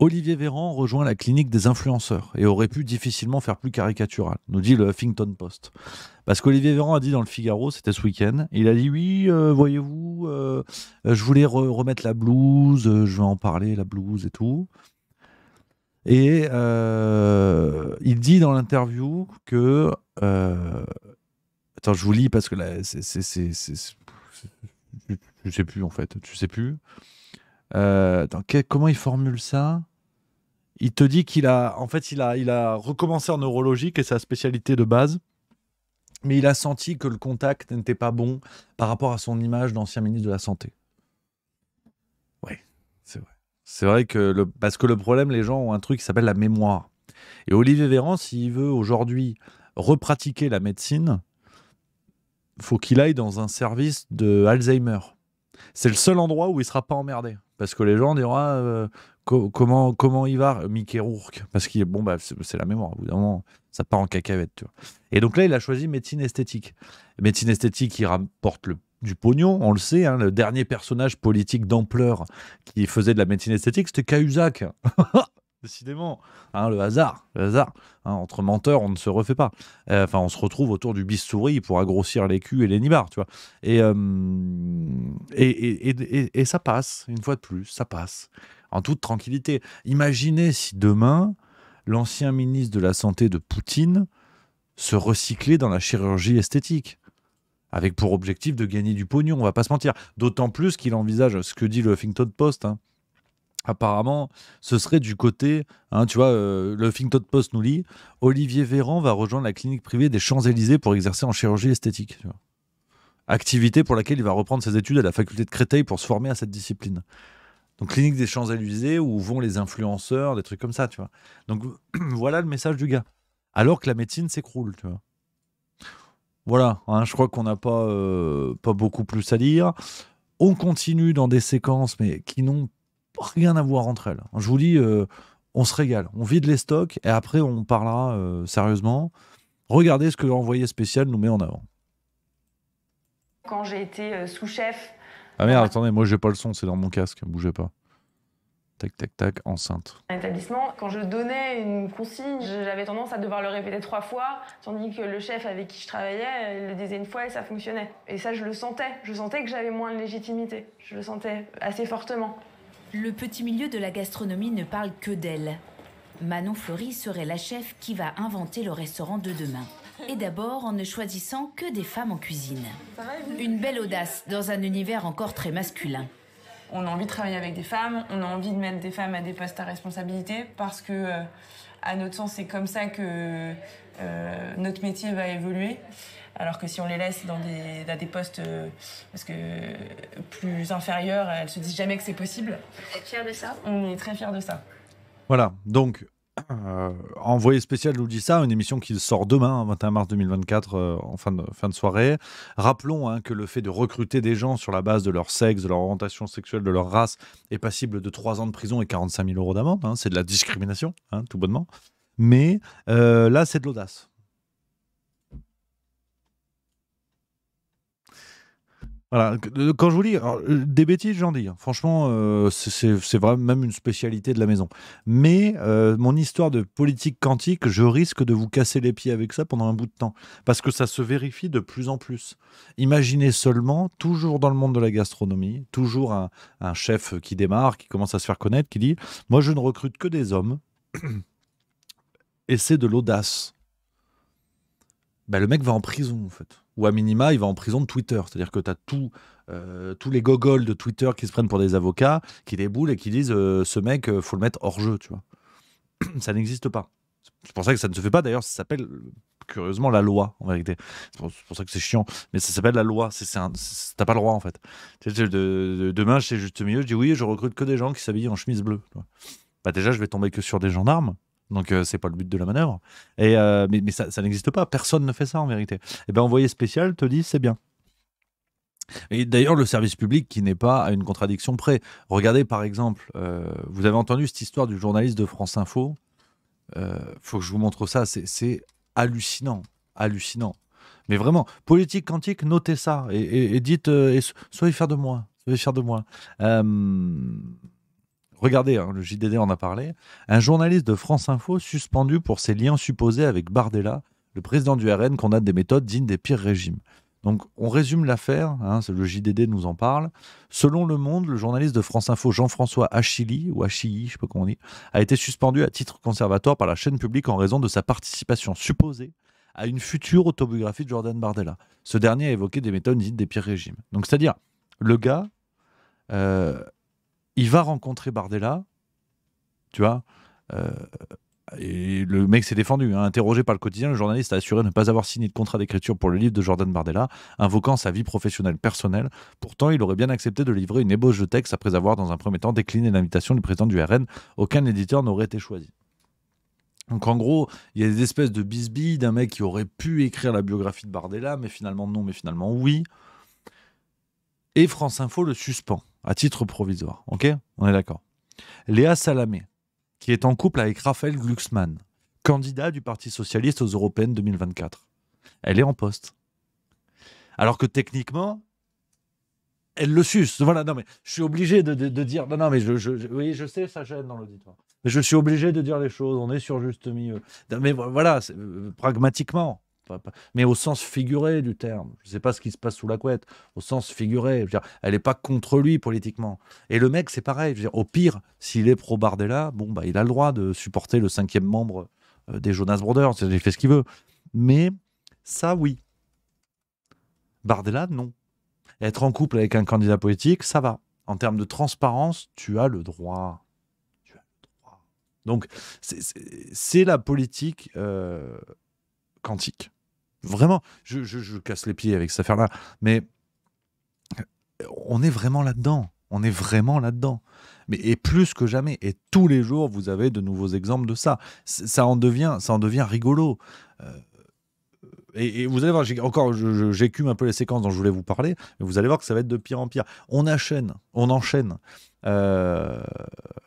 [SPEAKER 5] Olivier Véran rejoint la clinique des influenceurs et aurait pu difficilement faire plus caricatural, nous dit le Huffington Post. Parce qu'Olivier Véran a dit dans le Figaro, c'était ce week-end, il a dit oui, euh, voyez-vous, euh, je voulais remettre la blouse, euh, je vais en parler, la blouse et tout. Et il dit dans l'interview que... attends, je vous lis parce que là, c'est... Je sais plus en fait, tu sais plus. Euh, comment il formule ça Il te dit qu'il a, en fait, il a, recommencé en neurologie, qui est sa spécialité de base, mais il a senti que le contact n'était pas bon par rapport à son image d'ancien ministre de la Santé. Oui, c'est vrai. C'est vrai que parce que le problème, les gens ont un truc qui s'appelle la mémoire. Et Olivier Véran, s'il veut aujourd'hui repratiquer la médecine, faut qu'il aille dans un service de Alzheimer. C'est le seul endroit où il sera pas emmerdé. Parce que les gens diront ah, euh, comment, comment il va, Mickey Rourke Parce qu'il bon, bah, c'est la mémoire, au ça part en cacahuète Et donc là, il a choisi médecine esthétique. Médecine esthétique qui rapporte le du pognon, on le sait, hein, le dernier personnage politique d'ampleur qui faisait de la médecine esthétique, c'était Cahuzac. <laughs> Décidément, hein, le hasard, le hasard. Hein, entre menteurs, on ne se refait pas. Euh, enfin, on se retrouve autour du bis pour agrossir les culs et les nibards, tu vois. Euh, et, et, et, ça passe, une fois de plus, ça passe, en toute tranquillité. Imaginez si demain, l'ancien ministre de la Santé de Poutine se recyclait dans la chirurgie esthétique avec pour objectif de gagner du pognon, on va pas se mentir. D'autant plus qu'il envisage ce que dit le Huffington Post, hein, apparemment, ce serait du côté, hein, tu vois, euh, le le de Post nous lit, Olivier Véran va rejoindre la clinique privée des Champs-Élysées pour exercer en chirurgie esthétique. Activité pour laquelle il va reprendre ses études à la faculté de Créteil pour se former à cette discipline. Donc clinique des Champs-Élysées où vont les influenceurs, des trucs comme ça, tu vois. Donc <clears throat> voilà le message du gars. Alors que la médecine s'écroule, tu vois. Voilà, hein, je crois qu'on n'a pas, euh, pas beaucoup plus à lire. On continue dans des séquences, mais qui n'ont rien à voir entre elles. Je vous dis, euh, on se régale. On vide les stocks et après, on parlera euh, sérieusement. Regardez ce que l'envoyé spécial nous met en avant.
[SPEAKER 4] Quand j'ai été euh, sous-chef.
[SPEAKER 5] Ah merde, attendez, moi j'ai pas le son, c'est dans mon casque, bougez pas. Tac, tac, tac, enceinte.
[SPEAKER 4] Un établissement, quand je donnais une consigne, j'avais tendance à devoir le répéter trois fois, tandis que le chef avec qui je travaillais, il le disait une fois et ça fonctionnait. Et ça, je le sentais. Je sentais que j'avais moins de légitimité. Je le sentais assez fortement le petit milieu de la gastronomie ne parle que d'elle. Manon Fleury serait la chef qui va inventer le restaurant de demain. Et d'abord en ne choisissant que des femmes en cuisine. Une belle audace dans un univers encore très masculin. On a envie de travailler avec des femmes, on a envie de mettre des femmes à des postes à responsabilité parce que, euh, à notre sens, c'est comme ça que euh, notre métier va évoluer. Alors que si on les laisse dans des, postes euh, que euh, plus inférieurs, elles se disent jamais que c'est possible. de ça On est très fiers de ça.
[SPEAKER 5] Voilà, donc euh, envoyé spécial nous dit ça, une émission qui sort demain, 21 hein, mars 2024, en fin de, fin de soirée. Rappelons hein, que le fait de recruter des gens sur la base de leur sexe, de leur orientation sexuelle, de leur race, est passible de 3 ans de prison et 45 000 euros d'amende. Hein. c'est de la discrimination, tout bonnement. Mais là, c'est de l'audace. Voilà, euh, quand je vous dis euh, des bêtises, j'en dis. Hein. Franchement, euh, c'est vraiment même une spécialité de la maison. Mais mon histoire de politique quantique, je risque de vous casser les pieds avec ça pendant un bout de temps. Parce que ça se vérifie de plus en plus. Imaginez seulement, toujours dans le monde de la gastronomie, toujours un, chef qui démarre, qui commence à se faire connaître, qui dit Moi, je ne recrute que des hommes. <clears throat> Et c'est de l'audace. Ben, le mec va en prison, en fait ou à minima, il va en prison de Twitter. C'est-à-dire que tu as euh, tous les gogols de Twitter qui se prennent pour des avocats, qui déboulent et qui disent euh, ce mec, euh, faut le mettre hors jeu, tu vois. <clears throat> ça n'existe pas. C'est pour ça que ça ne se fait pas. D'ailleurs, ça s'appelle curieusement la loi, en vérité. C'est pour, ça que c'est chiant. Mais ça s'appelle la loi. T'as pas le droit, en fait. demain, c'est juste mieux je dis oui, je recrute que des gens qui s'habillent en chemise bleue. Bah, déjà, je vais tomber que sur des gendarmes donc, ce euh, c'est pas le but de la manœuvre. Et, euh, mais, ça, n'existe pas. Personne ne fait ça en vérité. Et eh bien, envoyé spécial te dit c'est bien. Et d'ailleurs, le service public qui n'est pas à une contradiction près. Regardez par exemple, euh, vous avez entendu cette histoire du journaliste de France Info. faut que je vous montre ça. C'est hallucinant. Hallucinant. Mais vraiment, politique quantique, notez ça et, et soyez fiers de moi. Soyez fiers de moi. Regardez, hein, le JDD en a parlé. Un journaliste de France Info suspendu pour ses liens supposés avec Bardella, le président du RN condamne des méthodes dignes des pires régimes. Donc, on résume l'affaire, hein, le JDD nous en parle. Selon Le Monde, le journaliste de France Info Jean-François Achilly, ou Achilly, je ne sais pas comment on dit, a été suspendu à titre conservatoire par la chaîne publique en raison de sa participation supposée à une future autobiographie de Jordan Bardella. Ce dernier a évoqué des méthodes dites des pires régimes. Donc, c'est-à-dire, le gars, euh, il va rencontrer Bardella, tu vois. Euh, et le mec s'est défendu. Hein, interrogé par le quotidien, le journaliste a assuré ne pas avoir signé de contrat d'écriture pour le livre de Jordan Bardella, invoquant sa vie professionnelle personnelle. Pourtant, il aurait bien accepté de livrer une ébauche de texte après avoir, dans un premier temps, décliné l'invitation du président du RN. Aucun éditeur n'aurait été choisi. Donc en gros, il y a des espèces de bisbilles d'un mec qui aurait pu écrire la biographie de Bardella, mais finalement non, mais finalement oui. Et France Info le suspend à titre provisoire. OK On est d'accord. Léa Salamé, qui est en couple avec Raphaël Glucksmann, candidat du Parti socialiste aux européennes 2024. Elle est en poste. Alors que techniquement, elle le suce. Voilà, non, mais je suis obligé de, dire. Non, non, mais je, je, oui, je sais, ça gêne dans l'auditoire. Mais je suis obligé de dire les choses. On est sur juste milieu. mais voilà, euh, pragmatiquement, mais au sens figuré du terme. Je ne sais pas ce qui se passe sous la couette, au sens figuré. elle n'est pas contre lui politiquement. Et le mec, c'est pareil. au pire, s'il est pro Bardella, bon, bah, il a le droit de supporter le cinquième membre euh, des Jonas Brothers. Il fait ce qu'il veut. Mais ça, oui. Bardella, non. Être en couple avec un candidat politique, ça va. En termes de transparence, tu as le droit. Donc, c'est la politique euh, quantique. Vraiment, je, je, je casse les pieds avec cette affaire-là. Mais on est vraiment là-dedans. On est vraiment là-dedans. Mais et plus que jamais. Et tous les jours, vous avez de nouveaux exemples de ça. Ça en devient, ça en devient rigolo. Euh, et, vous allez voir, encore, j'écume un peu les séquences dont je voulais vous parler, mais vous allez voir que ça va être de pire en pire. On enchaîne, on enchaîne. Euh,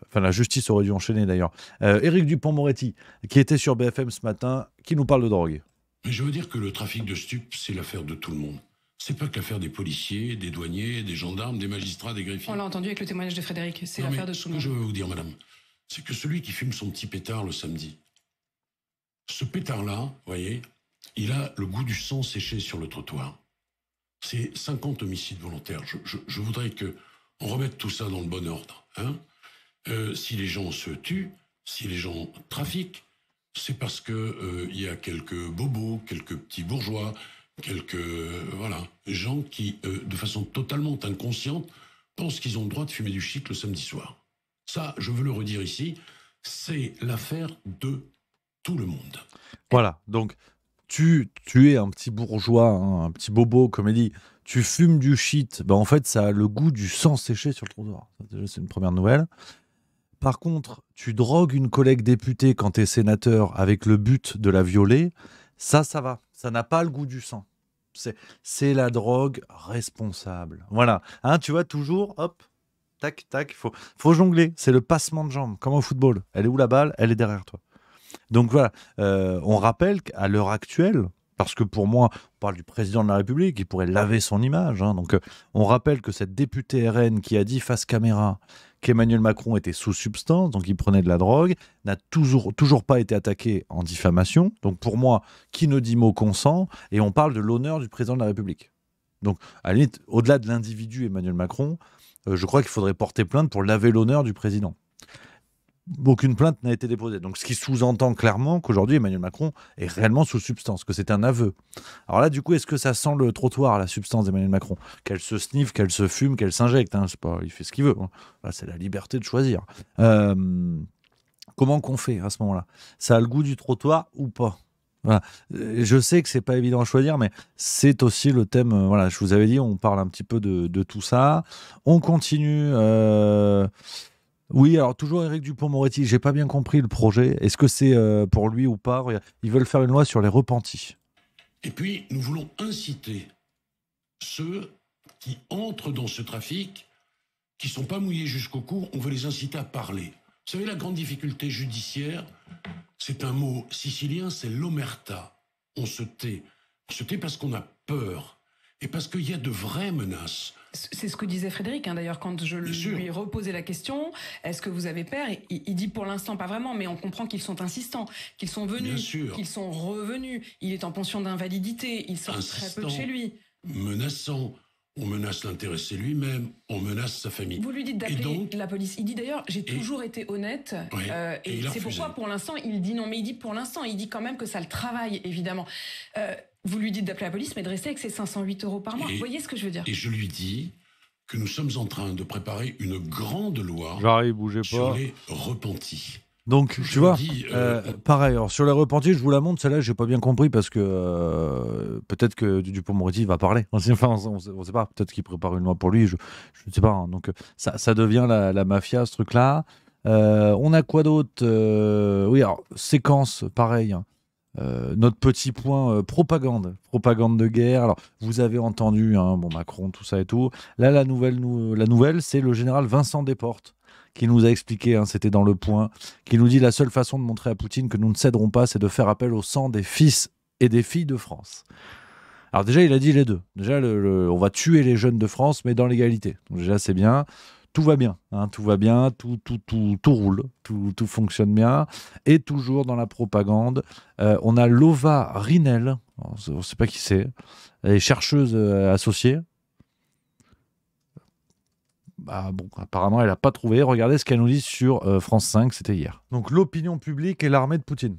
[SPEAKER 5] enfin, la justice aurait dû enchaîner d'ailleurs. Euh, Éric Dupont-Moretti, qui était sur BFM ce matin, qui nous parle de drogue.
[SPEAKER 3] Mais je veux dire que le trafic de stupes, c'est l'affaire de tout le monde. C'est pas que l'affaire des policiers, des douaniers, des gendarmes, des magistrats, des greffiers. On l'a
[SPEAKER 4] entendu avec le témoignage de Frédéric. C'est l'affaire de tout
[SPEAKER 3] le monde. Ce que je veux vous dire, madame, c'est que celui qui fume son petit pétard le samedi, ce pétard-là, voyez, il a le goût du sang séché sur le trottoir. C'est 50 homicides volontaires. Je, voudrais que on remette tout ça dans le bon ordre. Hein. Euh, si les gens se tuent, si les gens trafiquent, c'est parce que euh, il y a quelques bobos, quelques petits bourgeois, quelques euh, voilà gens qui, euh, de façon totalement inconsciente, pensent qu'ils ont le droit de fumer du shit le samedi soir. Ça, je veux le redire ici, c'est l'affaire de tout le monde.
[SPEAKER 5] Voilà, donc tu, tu es un petit bourgeois, hein, un petit bobo, comme il dit, tu fumes du shit, Bah en fait, ça a le goût du sang séché sur le trottoir. C'est une première nouvelle. Par contre, tu drogues une collègue députée quand tu es sénateur avec le but de la violer, ça, ça va. Ça n'a pas le goût du sang. C'est la drogue responsable. Voilà. Hein, tu vois, toujours, hop, tac, tac, il faut, jongler. C'est le passement de jambes, comme au football. Elle est où la balle Elle est derrière toi. Donc voilà, euh, on rappelle qu'à l'heure actuelle, parce que pour moi, on parle du président de la République, il pourrait laver son image. Hein, donc, euh, on rappelle que cette députée RN qui a dit face caméra qu'Emmanuel Macron était sous substance, donc il prenait de la drogue, n'a toujours, toujours pas été attaqué en diffamation. Donc pour moi, qui ne dit mot consent, et on parle de l'honneur du président de la République. Donc à limite, au-delà de l'individu Emmanuel Macron, euh, je crois qu'il faudrait porter plainte pour laver l'honneur du président aucune plainte n'a été déposée. Donc, ce qui sous-entend clairement qu'aujourd'hui, Emmanuel Macron est réellement sous substance, que c'est un aveu. Alors là, du coup, est-ce que ça sent le trottoir, la substance d'Emmanuel Macron Qu'elle se sniffe, qu'elle se fume, qu'elle s'injecte. Hein, pas, il fait ce qu'il veut. Hein. c'est la liberté de choisir. Euh, comment qu'on fait à ce moment-là Ça a le goût du trottoir ou pas euh, Je sais que c'est pas évident à choisir, mais c'est aussi le thème. Euh, voilà, je vous avais dit, on parle un petit peu de, tout ça. On continue. Oui, alors toujours Éric Dupont-Moretti, j'ai pas bien compris le projet. Est-ce que c'est euh, pour lui ou pas Ils veulent faire une loi sur les
[SPEAKER 3] repentis. Et puis, nous voulons inciter ceux qui entrent dans ce trafic, qui sont pas mouillés jusqu'au cou, on veut les inciter à parler. Vous savez, la grande difficulté judiciaire, c'est un mot sicilien, c'est l'omerta. On se tait. On se tait parce qu'on a peur et parce qu'il y a de vraies menaces.
[SPEAKER 4] C'est ce que disait Frédéric, hein, d'ailleurs, quand je lui reposais la question, est-ce que vous avez peur il, dit pour l'instant pas vraiment, mais on comprend qu'ils sont insistants, qu'ils sont venus, qu'ils sont revenus. Il est en pension d'invalidité, il sort très peu de chez lui.
[SPEAKER 3] Menaçant. On menace l'intéressé lui-même, on menace sa famille. Vous lui dites d'appeler
[SPEAKER 4] la police. Il dit d'ailleurs, j'ai toujours été honnête.
[SPEAKER 3] Euh, et, c'est pourquoi
[SPEAKER 4] pour l'instant, il dit non, mais il dit pour l'instant, il dit quand même que ça le travaille, évidemment. Euh, vous lui dites d'appeler la police, mais de rester avec ses 508 euros par mois. Vous voyez ce que je veux dire Et
[SPEAKER 3] je lui dis que nous sommes en train de préparer une grande loi sur les repentis.
[SPEAKER 5] Donc, je tu vois, euh, euh, pareil. sur les repentis, je vous la montre. Celle-là, j'ai pas bien compris parce que euh, peut-être que Dupont-Moretti va parler. Enfin, <laughs> on ne sait pas. Peut-être qu'il prépare une loi pour lui. Je ne sais pas. Hein. Donc, ça, devient la, la, mafia, ce truc-là. on a quoi d'autre Oui, alors, séquence, pareil. Hein. Euh, notre petit point euh, propagande, propagande de guerre. Alors, vous avez entendu, hein, bon, Macron, tout ça et tout. Là, la nouvelle, la nouvelle, c'est le général Vincent Desportes qui nous a expliqué, hein, c'était dans le point, qui nous dit la seule façon de montrer à Poutine que nous ne céderons pas, c'est de faire appel au sang des fils et des filles de France. Alors déjà, il a dit les deux. Déjà, on va tuer les jeunes de France, mais dans l'égalité. déjà, c'est bien tout va bien, hein, tout va bien, tout, tout, tout, roule, tout, fonctionne bien. Et toujours dans la propagande, euh, on a Lova Rinel, on ne sait pas qui c'est, elle est chercheuse euh, associée. Bah, bon, apparemment, elle n'a pas trouvé. Regardez ce qu'elle nous dit sur euh, France 5, c'était hier. Donc l'opinion publique et l'armée de Poutine.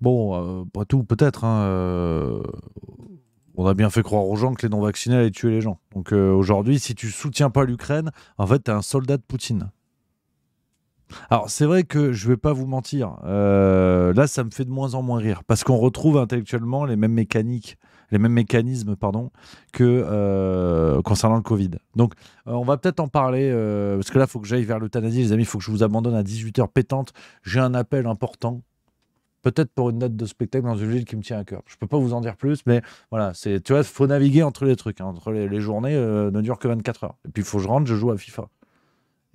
[SPEAKER 5] Bon, pas tout, peut-être. Hein, on a bien fait croire aux gens que les non-vaccinés allaient tuer les gens. Donc euh, aujourd'hui, si tu soutiens pas l'Ukraine, en fait, tu es un soldat de Poutine. Alors c'est vrai que je vais pas vous mentir, euh, là ça me fait de moins en moins rire, parce qu'on retrouve intellectuellement les mêmes mécaniques, les mêmes mécanismes pardon, que euh, concernant le Covid. Donc on va peut-être en parler, parce que là il faut que j'aille vers l'euthanasie, les amis, il faut que je vous abandonne à 18h pétante, j'ai un appel important, peut-être pour une note de spectacle dans une ville qui me tient à cœur. Je ne peux pas vous en dire plus, mais voilà, c'est tu vois, il faut naviguer entre les trucs, hein. entre les, journées euh, ne durent que 24 heures. Et puis il faut que je rentre, je joue à FIFA.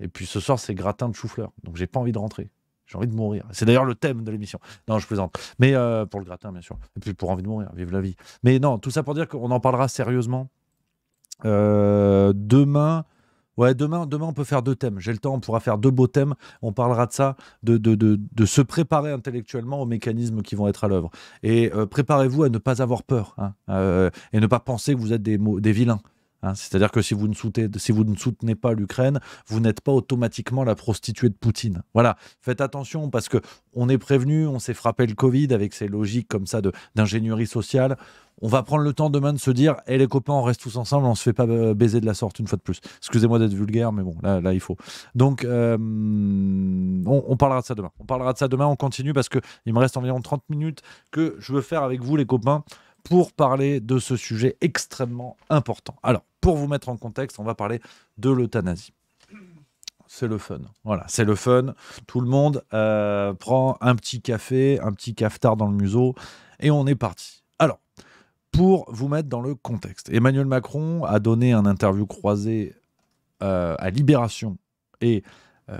[SPEAKER 5] Et puis ce soir c'est gratin de chou-fleur, donc j'ai pas envie de rentrer. J'ai envie de mourir. C'est d'ailleurs le thème de l'émission. Non, je plaisante. Mais euh, pour le gratin, bien sûr. Et puis pour envie de mourir, vive la vie. Mais non, tout ça pour dire qu'on en parlera sérieusement euh, demain Ouais, demain, demain, on peut faire deux thèmes. J'ai le temps, on pourra faire deux beaux thèmes. On parlera de ça, de, de, se préparer intellectuellement aux mécanismes qui vont être à l'œuvre. Et euh, préparez-vous à ne pas avoir peur hein, euh, et ne pas penser que vous êtes des, des vilains. Hein, c'est-à-dire que si vous, ne soutenez, pas l'Ukraine, vous n'êtes pas automatiquement la prostituée de Poutine. Voilà, faites attention parce que on est prévenu, on s'est frappé le Covid avec ces logiques comme ça d'ingénierie sociale. On va prendre le temps demain de se dire, hé eh, les copains, on reste tous ensemble, on se fait pas euh, baiser de la sorte une fois de plus. Excusez-moi d'être vulgaire, mais bon, là, il faut. Donc, euh, on, on, parlera de ça demain. On parlera de ça demain, on continue parce qu'il me reste environ 30 minutes que je veux faire avec vous les copains pour parler de ce sujet extrêmement important. Alors, pour vous mettre en contexte, on va parler de l'euthanasie c'est le fun. Voilà, c'est le fun. Tout le monde euh, prend un petit café, un petit cafetard dans le museau, et on est parti. Alors, pour vous mettre dans le contexte, Emmanuel Macron a donné un interview croisée euh, à Libération et euh,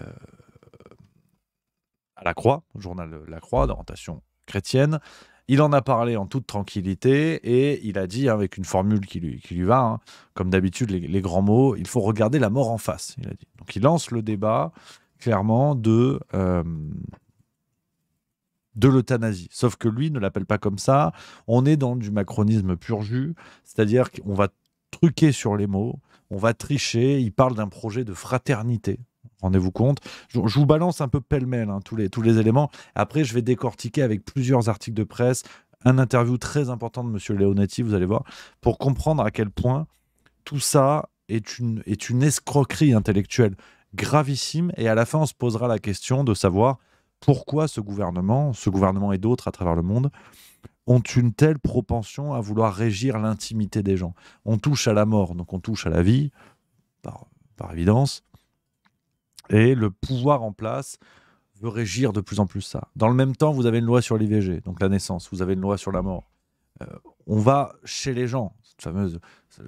[SPEAKER 5] à La Croix, au journal La Croix d'orientation chrétienne, il en a parlé en toute tranquillité et il a dit, hein, avec une formule qui lui, va, hein, comme d'habitude, les, grands mots, il faut regarder la mort en face, il Donc il lance le débat clairement de, euh, de l'euthanasie. Sauf que lui ne l'appelle pas comme ça. On est dans du macronisme pur jus, c'est-à-dire qu'on va truquer sur les mots, on va tricher. Il parle d'un projet de fraternité. Rendez-vous compte. Je, vous balance un peu pêle-mêle hein, tous, les, tous les éléments. Après, je vais décortiquer avec plusieurs articles de presse, un interview très important de M. Leonetti, vous allez voir, pour comprendre à quel point tout ça est une, est une escroquerie intellectuelle gravissime. Et à la fin, on se posera la question de savoir pourquoi ce gouvernement, ce gouvernement et d'autres à travers le monde, ont une telle propension à vouloir régir l'intimité des gens. On touche à la mort, donc on touche à la vie, par, par évidence. Et le pouvoir en place veut régir de plus en plus ça. Dans le même temps, vous avez une loi sur l'IVG, donc la naissance, vous avez une loi sur la mort. Euh, on va chez les gens, cette fameuse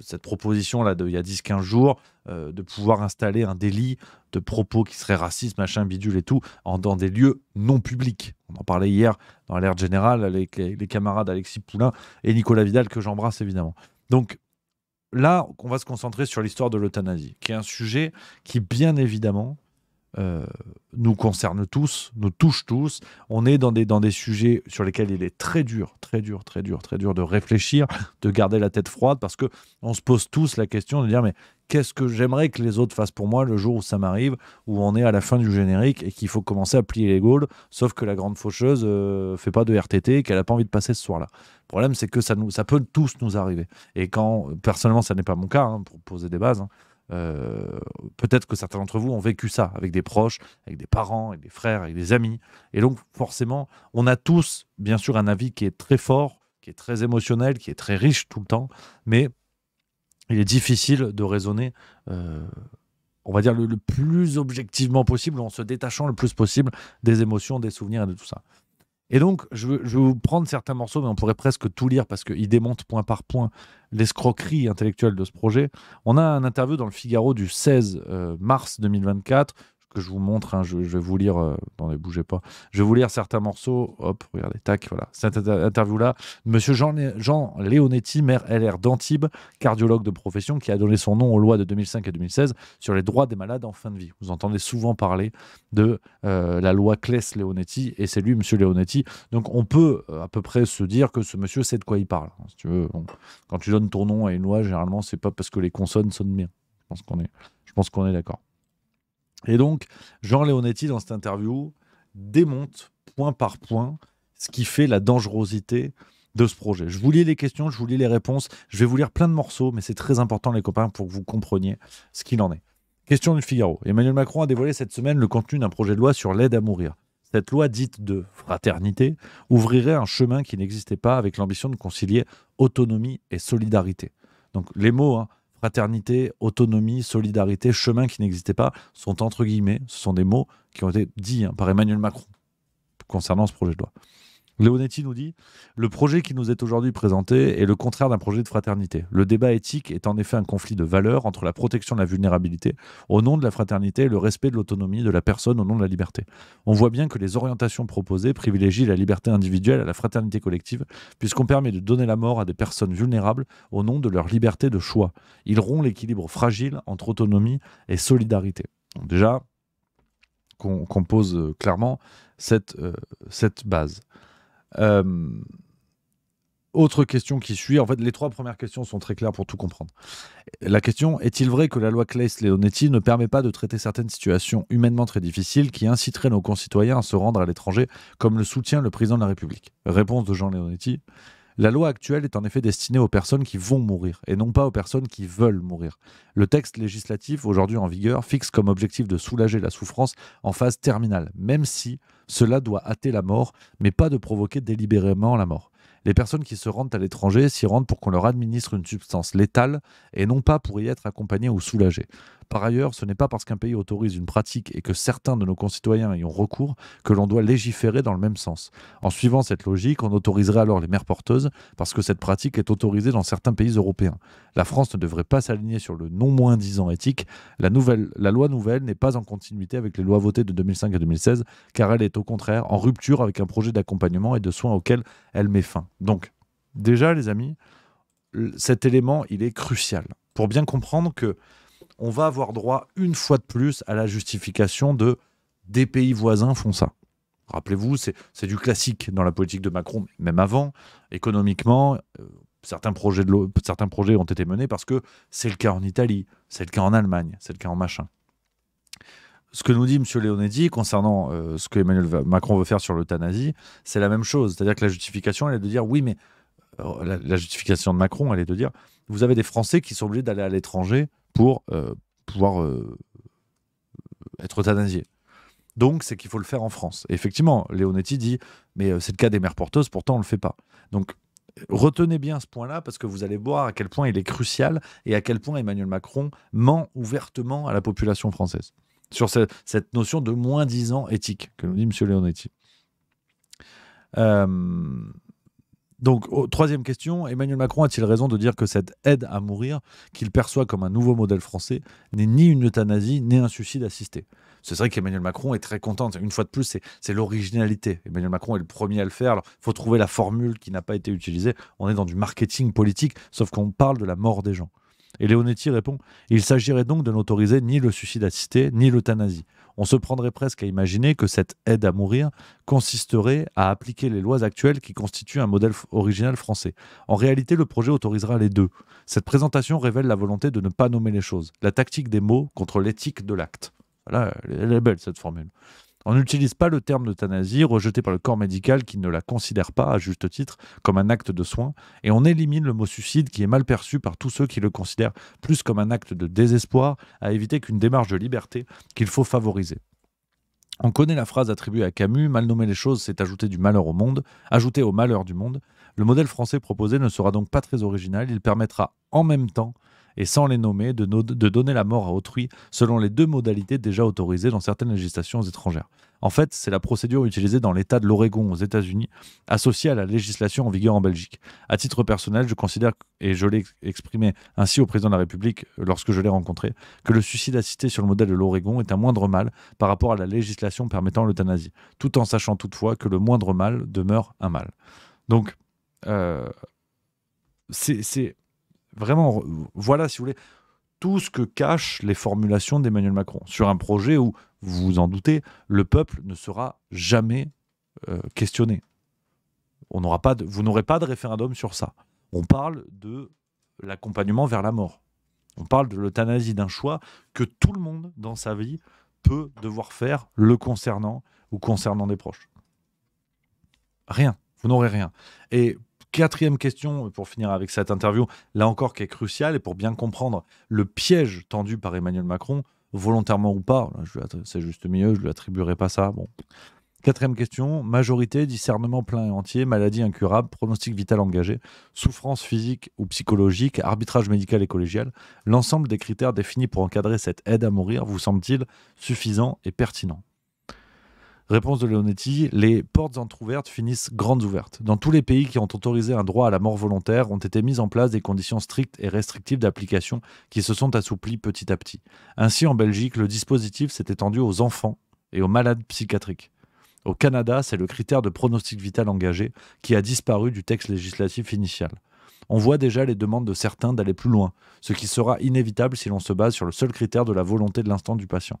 [SPEAKER 5] cette proposition là d'il y a 10-15 jours euh, de pouvoir installer un délit de propos qui serait raciste, machin, bidule et tout, en, dans des lieux non publics. On en parlait hier dans l'air générale avec les camarades Alexis Poulain et Nicolas Vidal que j'embrasse évidemment. Donc là, on va se concentrer sur l'histoire de l'euthanasie, qui est un sujet qui bien évidemment euh, nous concerne tous, nous touche tous. On est dans des, dans des sujets sur lesquels il est très dur, très dur, très dur, très dur de réfléchir, de garder la tête froide, parce que on se pose tous la question de dire mais qu'est-ce que j'aimerais que les autres fassent pour moi le jour où ça m'arrive, où on est à la fin du générique et qu'il faut commencer à plier les gaules, sauf que la grande faucheuse ne euh, fait pas de RTT et qu'elle a pas envie de passer ce soir-là. Le problème, c'est que ça, nous, ça peut tous nous arriver. Et quand, personnellement, ça n'est pas mon cas, hein, pour poser des bases. Hein, euh, peut-être que certains d'entre vous ont vécu ça avec des proches, avec des parents, avec des frères, avec des amis. Et donc, forcément, on a tous, bien sûr, un avis qui est très fort, qui est très émotionnel, qui est très riche tout le temps, mais il est difficile de raisonner, euh, on va dire, le, plus objectivement possible, en se détachant le plus possible des émotions, des souvenirs et de tout ça. Et donc, je, vais vous prendre certains morceaux, mais on pourrait presque tout lire parce qu'il démonte point par point l'escroquerie intellectuelle de ce projet. On a un interview dans le Figaro du 16 euh, mars 2024 que je vous montre, hein, je, vais vous lire, euh, bougez pas, je vais vous lire certains morceaux, hop, regardez, tac, voilà, cette interview-là, monsieur Jean, Jean Leonetti, maire LR d'Antibes, cardiologue de profession, qui a donné son nom aux lois de 2005 et 2016 sur les droits des malades en fin de vie. Vous entendez souvent parler de euh, la loi Claes-Leonetti, et c'est lui, monsieur Leonetti, donc on peut euh, à peu près se dire que ce monsieur sait de quoi il parle. Hein, si tu veux, quand tu donnes ton nom à une loi, généralement, c'est pas parce que les consonnes sonnent bien. Je pense qu'on est, je pense qu'on est d'accord. Et donc, Jean Leonetti, dans cette interview, démonte point par point ce qui fait la dangerosité de ce projet. Je vous lis les questions, je vous lis les réponses, je vais vous lire plein de morceaux, mais c'est très important, les copains, pour que vous compreniez ce qu'il en est. Question du Figaro. Emmanuel Macron a dévoilé cette semaine le contenu d'un projet de loi sur l'aide à mourir. Cette loi dite de fraternité ouvrirait un chemin qui n'existait pas avec l'ambition de concilier autonomie et solidarité. Donc les mots, hein, fraternité, autonomie, solidarité, chemin qui n'existait pas, sont entre guillemets, ce sont des mots qui ont été dits hein, par Emmanuel Macron concernant ce projet de loi. Leonetti nous dit Le projet qui nous est aujourd'hui présenté est le contraire d'un projet de fraternité. Le débat éthique est en effet un conflit de valeurs entre la protection de la vulnérabilité au nom de la fraternité et le respect de l'autonomie de la personne au nom de la liberté. On voit bien que les orientations proposées privilégient la liberté individuelle à la fraternité collective, puisqu'on permet de donner la mort à des personnes vulnérables au nom de leur liberté de choix. Ils rompt l'équilibre fragile entre autonomie et solidarité. déjà, qu'on pose euh, clairement cette euh, base. Euh, autre question qui suit, en fait, les trois premières questions sont très claires pour tout comprendre. La question est-il vrai que la loi Claes-Leonetti ne permet pas de traiter certaines situations humainement très difficiles qui inciteraient nos concitoyens à se rendre à l'étranger, comme le soutient le président de la République Réponse de Jean Leonetti la loi actuelle est en effet destinée aux personnes qui vont mourir et non pas aux personnes qui veulent mourir. Le texte législatif aujourd'hui en vigueur fixe comme objectif de soulager la souffrance en phase terminale, même si cela doit hâter la mort, mais pas de provoquer délibérément la mort. Les personnes qui se rendent à l'étranger s'y rendent pour qu'on leur administre une substance létale et non pas pour y être accompagnées ou soulagées. Par ailleurs, ce n'est pas parce qu'un pays autorise une pratique et que certains de nos concitoyens y ont recours que l'on doit légiférer dans le même sens. En suivant cette logique, on autoriserait alors les mères porteuses parce que cette pratique est autorisée dans certains pays européens. La France ne devrait pas s'aligner sur le non moins disant éthique. La, nouvelle, la loi nouvelle n'est pas en continuité avec les lois votées de 2005 et 2016 car elle est au contraire en rupture avec un projet d'accompagnement et de soins auquel elle met fin. Donc, déjà les amis, cet élément, il est crucial pour bien comprendre que on va avoir droit une fois de plus à la justification de des pays voisins font ça. Rappelez-vous, c'est du classique dans la politique de Macron, même avant. Économiquement, euh, certains, projets de certains projets ont été menés parce que c'est le cas en Italie, c'est le cas en Allemagne, c'est le cas en machin. Ce que nous dit M. Leonetti concernant euh, ce que Emmanuel Macron veut faire sur l'euthanasie, c'est la même chose. C'est-à-dire que la justification, elle est de dire oui, mais euh, la, justification de Macron, elle est de dire vous avez des Français qui sont obligés d'aller à l'étranger pour euh, pouvoir euh, être euthanasié. Donc, c'est qu'il faut le faire en France. effectivement, Leonetti dit, mais euh, c'est le cas des mères porteuses, pourtant on ne le fait pas. Donc, retenez bien ce point-là, parce que vous allez voir à quel point il est crucial et à quel point Emmanuel Macron ment ouvertement à la population française sur cette notion de moins-disant éthique que nous dit M. Leonetti. Euh, donc, troisième question, Emmanuel Macron a-t-il raison de dire que cette aide à mourir, qu'il perçoit comme un nouveau modèle français, n'est ni une euthanasie, ni un suicide assisté C'est vrai qu'Emmanuel Macron est très content. Une fois de plus, c'est l'originalité. Emmanuel Macron est le premier à le faire. Il faut trouver la formule qui n'a pas été utilisée. On est dans du marketing politique, sauf qu'on parle de la mort des gens. Et Léonetti répond Il s'agirait donc de n'autoriser ni le suicide assisté, ni l'euthanasie. On se prendrait presque à imaginer que cette aide à mourir consisterait à appliquer les lois actuelles qui constituent un modèle original français. En réalité, le projet autorisera les deux. Cette présentation révèle la volonté de ne pas nommer les choses, la tactique des mots contre l'éthique de l'acte. Voilà, elle est belle cette formule. On n'utilise pas le terme d'euthanasie rejeté par le corps médical qui ne la considère pas, à juste titre, comme un acte de soin, et on élimine le mot suicide qui est mal perçu par tous ceux qui le considèrent plus comme un acte de désespoir, à éviter qu'une démarche de liberté qu'il faut favoriser. On connaît la phrase attribuée à Camus, mal nommer les choses, c'est ajouter du malheur au monde, ajouter au malheur du monde. Le modèle français proposé ne sera donc pas très original, il permettra en même temps et sans les nommer, de, de donner la mort à autrui selon les deux modalités déjà autorisées dans certaines législations étrangères. En fait, c'est la procédure utilisée dans l'État de l'Oregon aux États-Unis, associée à la législation en vigueur en Belgique. À titre personnel, je considère, et je l'ai exprimé ainsi au président de la République euh, lorsque je l'ai rencontré, que le suicide assisté sur le modèle de l'Oregon est un moindre mal par rapport à la législation permettant l'euthanasie, tout en sachant toutefois que le moindre mal demeure un mal. Donc, euh, c'est Vraiment, voilà, si vous voulez, tout ce que cachent les formulations d'Emmanuel Macron sur un projet où, vous vous en doutez, le peuple ne sera jamais euh, questionné. On pas vous n'aurez pas de référendum sur ça. On parle de l'accompagnement vers la mort. On parle de l'euthanasie d'un choix que tout le monde dans sa vie peut devoir faire le concernant ou concernant des proches. Rien. Vous n'aurez rien. Et Quatrième question, euh, pour finir avec cette interview, là encore qui est cruciale, et pour bien comprendre le piège tendu par Emmanuel Macron, volontairement ou pas, c'est juste mieux, je ne lui attribuerai pas ça. Bon. Quatrième question, majorité, discernement plein et entier, maladie incurable, pronostic vital engagé, souffrance physique ou psychologique, arbitrage médical et collégial. L'ensemble des critères définis pour encadrer cette aide à mourir vous semble-t-il suffisant et pertinent Réponse de Leonetti, les portes entrouvertes finissent grandes ouvertes. Dans tous les pays qui ont autorisé un droit à la mort volontaire ont été mises en place des conditions strictes et restrictives d'application qui se sont assouplies petit à petit. Ainsi, en Belgique, le dispositif s'est étendu aux enfants et aux malades psychiatriques. Au Canada, c'est le critère de pronostic vital engagé qui a disparu du texte législatif initial. On voit déjà les demandes de certains d'aller plus loin, ce qui sera inévitable si l'on se base sur le seul critère de la volonté de l'instant du patient.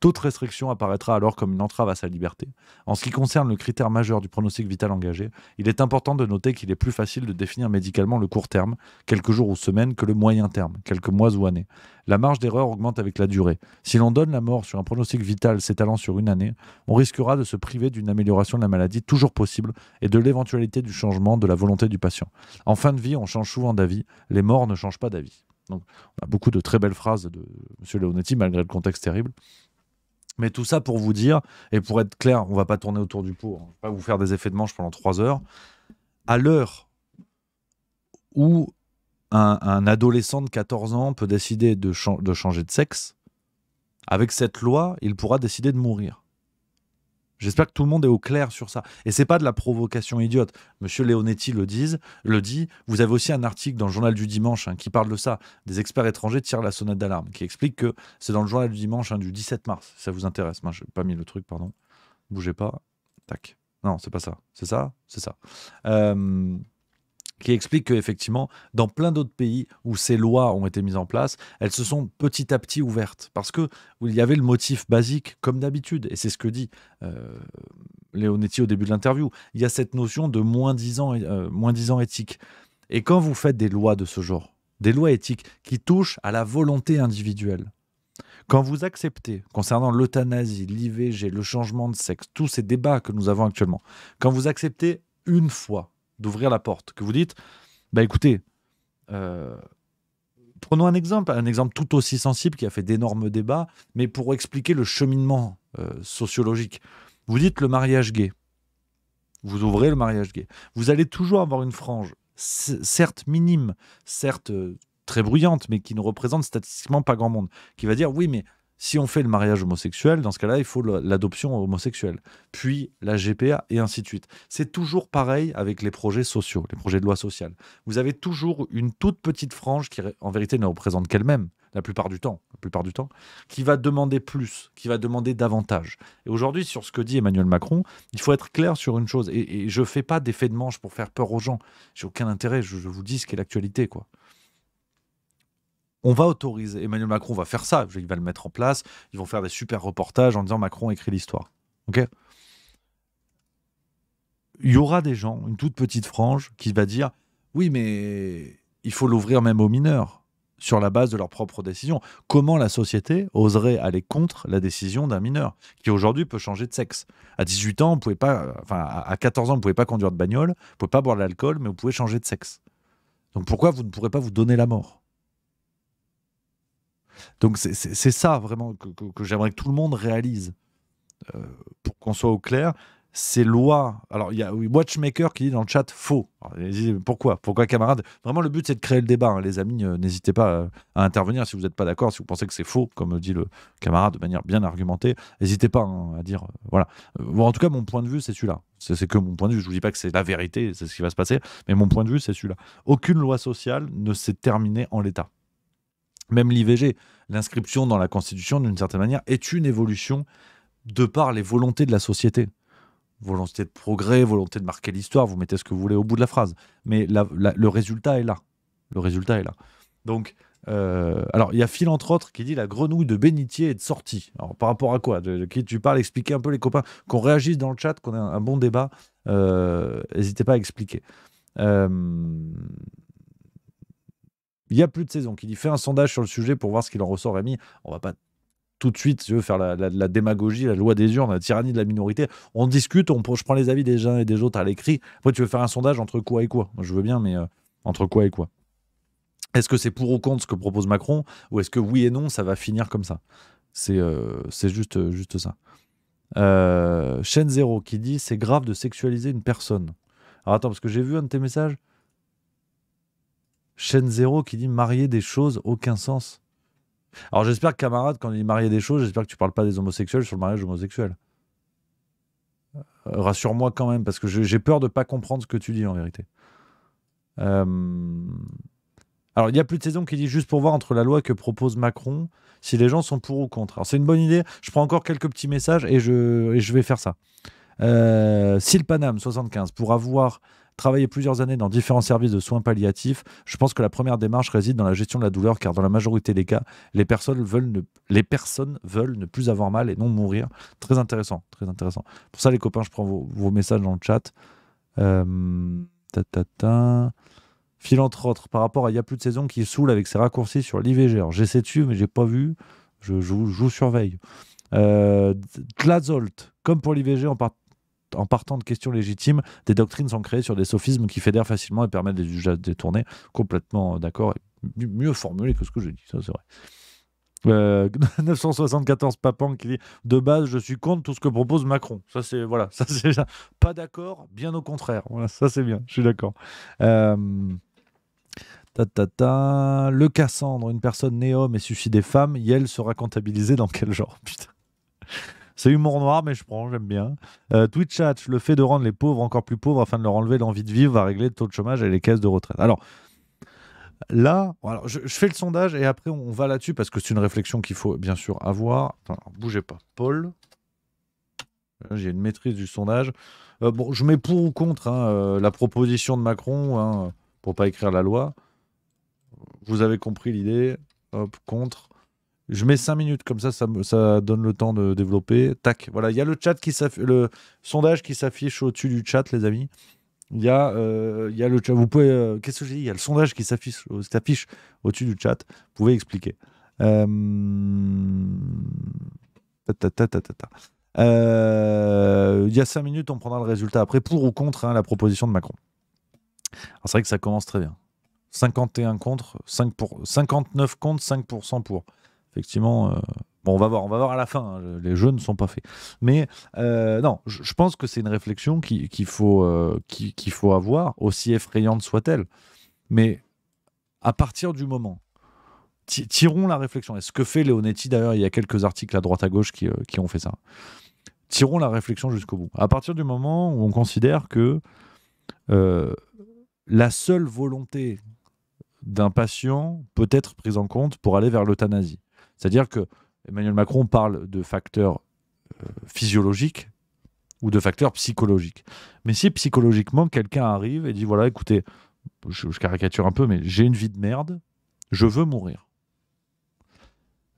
[SPEAKER 5] Toute restriction apparaîtra alors comme une entrave à sa liberté. En ce qui concerne le critère majeur du pronostic vital engagé, il est important de noter qu'il est plus facile de définir médicalement le court terme, quelques jours ou semaines, que le moyen terme, quelques mois ou années. La marge d'erreur augmente avec la durée. Si l'on donne la mort sur un pronostic vital s'étalant sur une année, on risquera de se priver d'une amélioration de la maladie toujours possible et de l'éventualité du changement de la volonté du patient. En fin de vie, on change souvent d'avis, les morts ne changent pas d'avis. Donc, on a beaucoup de très belles phrases de M. Leonetti, malgré le contexte terrible. Mais tout ça pour vous dire, et pour être clair, on va pas tourner autour du pot, on hein. va pas vous faire des effets de manche pendant trois heures. À l'heure où un, adolescent de 14 ans peut décider de changer de sexe, avec cette loi, il pourra décider de mourir. J'espère que tout le monde est au clair sur ça. Et c'est pas de la provocation idiote. Monsieur Leonetti le, dise, le dit. Vous avez aussi un article dans le journal du dimanche hein, qui parle de ça. Des experts étrangers tirent la sonnette d'alarme, qui explique que c'est dans le journal du dimanche hein, du 17 mars. ça vous intéresse. Moi, n'ai pas mis le truc, pardon. Bougez pas. Tac. Non, c'est pas ça. C'est ça C'est ça. Euh qui explique qu'effectivement, dans plein d'autres pays où ces lois ont été mises en place, elles se sont petit à petit ouvertes. Parce que il y avait le motif basique, comme d'habitude, et c'est ce que dit euh, Léonetti au début de l'interview, il y a cette notion de moins disant ans, euh, moins ans éthique. Et quand vous faites des lois de ce genre, des lois éthiques qui touchent à la volonté individuelle, quand vous acceptez, concernant l'euthanasie, l'IVG, le changement de sexe, tous ces débats que nous avons actuellement, quand vous acceptez une fois d'ouvrir la porte, que vous dites, bah écoutez, euh, prenons un exemple, un exemple tout aussi sensible qui a fait d'énormes débats, mais pour expliquer le cheminement euh, sociologique. Vous dites le mariage gay. Vous ouvrez le mariage gay. Vous allez toujours avoir une frange, certes minime, certes euh, très bruyante, mais qui ne représente statistiquement pas grand monde, qui va dire oui, mais si on fait le mariage homosexuel, dans ce cas-là, il faut l'adoption homosexuelle, puis la GPA, et ainsi de suite. C'est toujours pareil avec les projets sociaux, les projets de loi sociale. Vous avez toujours une toute petite frange qui, en vérité, ne représente qu'elle-même, la plupart du temps, la plupart du temps, qui va demander plus, qui va demander davantage. Et aujourd'hui, sur ce que dit Emmanuel Macron, il faut être clair sur une chose. Et, je ne fais pas d'effet de manche pour faire peur aux gens. J'ai aucun intérêt. je vous dis ce qu'est l'actualité, quoi on va autoriser, Emmanuel Macron va faire ça, il va le mettre en place, ils vont faire des super reportages en disant Macron écrit l'histoire. Ok Il y aura des gens, une toute petite frange, qui va dire oui, mais il faut l'ouvrir même aux mineurs, sur la base de leur propre décision. Comment la société oserait aller contre la décision d'un mineur, qui aujourd'hui peut changer de sexe À 18 ans, on pas, enfin, à 14 ans, vous ne pouvez pas conduire de bagnole, vous ne pouvez pas boire de l'alcool, mais vous pouvez changer de sexe. Donc pourquoi vous ne pourrez pas vous donner la mort donc c'est ça vraiment que, j'aimerais que tout le monde réalise. Euh, pour qu'on soit au clair, ces lois. Alors, il y a Watchmaker qui dit dans le chat faux. pourquoi Pourquoi, camarade Vraiment, le but, c'est de créer le débat. Hein. Les amis, euh, n'hésitez pas euh, à, intervenir si vous n'êtes pas d'accord, si vous pensez que c'est faux, comme dit le camarade de manière bien argumentée. N'hésitez pas hein, à dire. voilà. en tout cas, mon point de vue, c'est celui-là. C'est que mon point de vue. Je ne vous dis pas que c'est la vérité, c'est ce qui va se passer, mais mon point de vue, c'est celui-là. Aucune loi sociale ne s'est terminée en l'état. Même l'IVG, l'inscription dans la Constitution, d'une certaine manière, est une évolution de par les volontés de la société. Volonté de progrès, volonté de marquer l'histoire, vous mettez ce que vous voulez au bout de la phrase. Mais le résultat est là. Le résultat est là. Donc, euh, alors, il y a Phil, entre autres, qui dit la grenouille de bénitier est de sortie. Alors, par rapport à quoi de, qui tu parles Expliquez un peu, les copains, qu'on réagisse dans le chat, qu'on ait un, bon débat. Euh, n'hésitez pas à expliquer. Euh, il y a plus de saison. Qu'il y fait un sondage sur le sujet pour voir ce qu'il en ressort, Rémi. On va pas tout de suite, veux faire la, démagogie, la loi des urnes, la tyrannie de la minorité. On discute, on, je prends les avis des uns et des autres à l'écrit. Après, tu veux faire un sondage entre quoi et quoi Je veux bien, mais euh, entre quoi et quoi Est-ce que c'est pour ou contre ce que propose Macron Ou est-ce que oui et non, ça va finir comme ça C'est euh, juste, euh, juste ça. Chaîne Zéro qui dit c'est grave de sexualiser une personne. Alors attends, parce que j'ai vu un de tes messages. Chaîne Zéro qui dit marier des choses, aucun sens. Alors j'espère, camarade, quand il dit marier des choses, j'espère que tu parles pas des homosexuels sur le mariage homosexuel. Euh, rassure-moi quand même, parce que j'ai peur de pas comprendre ce que tu dis en vérité. Euh, alors, il y a plus de saison qui dit juste pour voir entre la loi que propose Macron, si les gens sont pour ou contre. Alors, c'est une bonne idée. Je prends encore quelques petits messages et je, je vais faire ça. Euh, Panam, 75, pour avoir travailler plusieurs années dans différents services de soins palliatifs, je pense que la première démarche réside dans la gestion de la douleur, car dans la majorité des cas, les personnes veulent ne, les personnes veulent ne plus avoir mal et non mourir. Très intéressant, très intéressant. Pour ça, les copains, je prends vos, messages dans le chat. Euh, Fil entre autres, par rapport à Il n'y a plus de saison qui saoule avec ses raccourcis sur l'IVG. j'essaie dessus, mais j'ai pas vu. Je, vous surveille. Euh, Tlazolt, comme pour l'IVG, on part en partant de questions légitimes, des doctrines sont créées sur des sophismes qui fédèrent facilement et permettent des juges à détourner. Complètement euh, d'accord, mieux formulé que ce que j'ai dit. ça c'est vrai. 974 euh, <laughs> Papan qui dit de base je suis contre tout ce que propose Macron ça c'est voilà ça c'est pas d'accord bien au contraire voilà ça c'est bien je suis d'accord euh, le Cassandre une personne néo et suffit des femmes Yel sera comptabilisée dans quel genre putain c'est humour noir, mais je prends, j'aime bien. Euh, Twitch le fait de rendre les pauvres encore plus pauvres afin de leur enlever l'envie de vivre va régler le taux de chômage et les caisses de retraite. Alors, là, alors je, fais le sondage et après on va là-dessus parce que c'est une réflexion qu'il faut bien sûr avoir. Attends, bougez pas. Paul, hein, j'ai une maîtrise du sondage. Euh, bon, je mets pour ou contre hein, euh, la proposition de Macron hein, pour pas écrire la loi. Vous avez compris l'idée. Hop, contre. Je mets 5 minutes, comme ça, ça, ça, donne le temps de développer. Tac, voilà, il y a le, chat qui le sondage qui s'affiche au-dessus du chat, les amis. Il y a, euh, il y a le chat. Vous pouvez. Euh, qu'est-ce que j'ai dit Il y a le sondage qui s'affiche au-dessus du chat. Vous pouvez expliquer. Euh, il y a 5 minutes, on prendra le résultat après, pour ou contre hein, la proposition de Macron. C'est vrai que ça commence très bien. 51 contre, 5 pour... 59 contre, 5% pour effectivement. Euh, on va voir, on va voir à la fin. Hein, les jeux ne sont pas faits. Mais euh, non, je, pense que c'est une réflexion qu'il faut, euh, qu'il faut avoir, aussi effrayante soit-elle. Mais à partir du moment, tirons la réflexion. Et ce que fait Leonetti, d'ailleurs, il y a quelques articles à droite à gauche qui, qui ont fait ça. Tirons la réflexion jusqu'au bout. À partir du moment où on considère que la seule volonté d'un patient peut être prise en compte pour aller vers l'euthanasie c'est-à-dire que Emmanuel Macron parle de facteurs euh, physiologiques ou de facteurs psychologiques. Mais si psychologiquement quelqu'un arrive et dit voilà, écoutez, je, caricature un peu, mais j'ai une vie de merde, je veux mourir.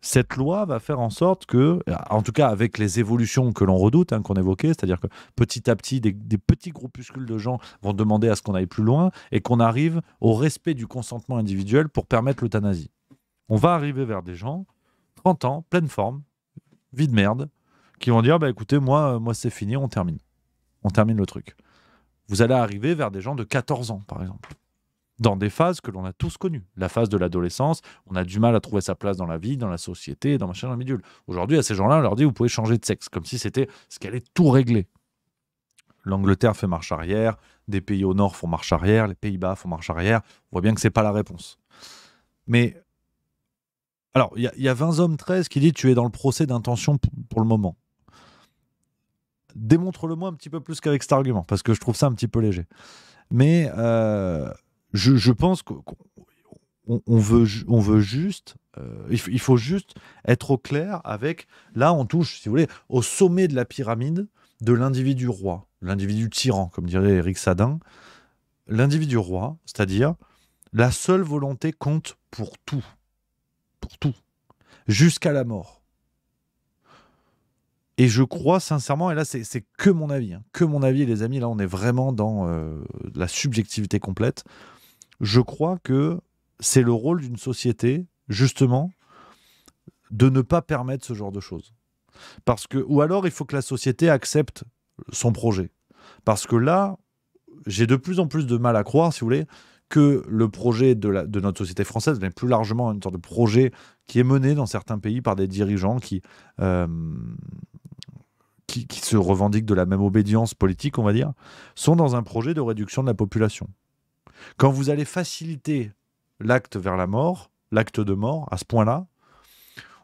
[SPEAKER 5] Cette loi va faire en sorte que, en tout cas avec les évolutions que l'on redoute, hein, qu'on évoquait, c'est-à-dire que petit à petit, des, petits groupuscules de gens vont demander à ce qu'on aille plus loin et qu'on arrive au respect du consentement individuel pour permettre l'euthanasie. On va arriver vers des gens 30 ans, pleine forme, vie de merde, qui vont dire bah écoutez, moi, euh, moi c'est fini, on termine. On termine le truc. Vous allez arriver vers des gens de 14 ans, par exemple, dans des phases que l'on a tous connues. La phase de l'adolescence, on a du mal à trouver sa place dans la vie, dans la société, dans ma dans médule. Aujourd'hui, à ces gens-là, on leur dit vous pouvez changer de sexe, comme si c'était ce qui allait tout régler. L'Angleterre fait marche arrière, des pays au nord font marche arrière, les Pays-Bas font marche arrière. On voit bien que c'est pas la réponse. Mais alors, il y, a 20 hommes 13 qui disent « tu es dans le procès d'intention pour le moment. Démontre-le-moi un petit peu plus qu'avec cet argument, parce que je trouve ça un petit peu léger. Mais euh, je, pense qu'on veut, on veut juste, euh, il, faut juste être au clair avec, là on touche, si vous voulez, au sommet de la pyramide de l'individu roi, l'individu tyran, comme dirait Eric Sadin. L'individu roi, c'est-à-dire la seule volonté compte pour tout tout, jusqu'à la mort. Et je crois sincèrement, et là c'est que mon avis, hein, que mon avis les amis, là on est vraiment dans euh, la subjectivité complète, je crois que c'est le rôle d'une société, justement, de ne pas permettre ce genre de choses. Parce que, ou alors il faut que la société accepte son projet. Parce que là, j'ai de plus en plus de mal à croire, si vous voulez, que le projet de, notre société française, mais plus largement une sorte de projet qui est mené dans certains pays par des dirigeants qui, euh, qui, qui, se revendiquent de la même obédience politique, on va dire, sont dans un projet de réduction de la population. Quand vous allez faciliter l'acte vers la mort, l'acte de mort, à ce point-là,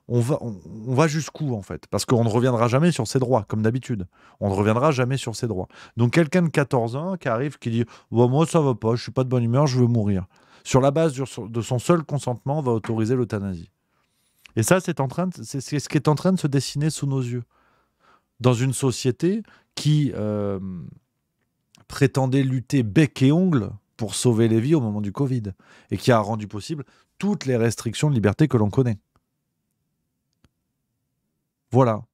[SPEAKER 5] on va, on, va jusqu'où en fait Parce qu'on ne reviendra jamais sur ses droits, comme d'habitude. On ne reviendra jamais sur ses droits. Donc quelqu'un de 14 ans qui arrive, qui dit Moi, ça va pas, je suis pas de bonne humeur, je veux mourir. Sur la base de son seul consentement, va autoriser l'euthanasie. Et ça, c'est ce qui est en train de se dessiner sous nos yeux. Dans une société qui euh, prétendait lutter bec et ongle pour sauver les vies au moment du Covid et qui a rendu possible toutes les restrictions de liberté que l'on connaît. Voilà.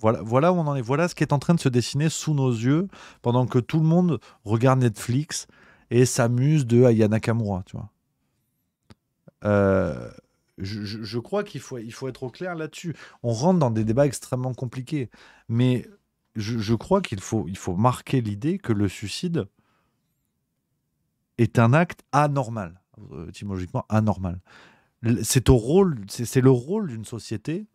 [SPEAKER 5] Voilà, voilà où on en est. Voilà ce qui est en train de se dessiner sous nos yeux pendant que tout le monde regarde Netflix et s'amuse de Ayana Nakamura, tu vois. Euh, je, crois qu'il faut, il faut être au clair là-dessus. On rentre dans des débats extrêmement compliqués. Mais je, crois qu'il faut, il faut marquer l'idée que le suicide est un acte anormal, euh, étymologiquement anormal. C'est au rôle, c'est le rôle d'une société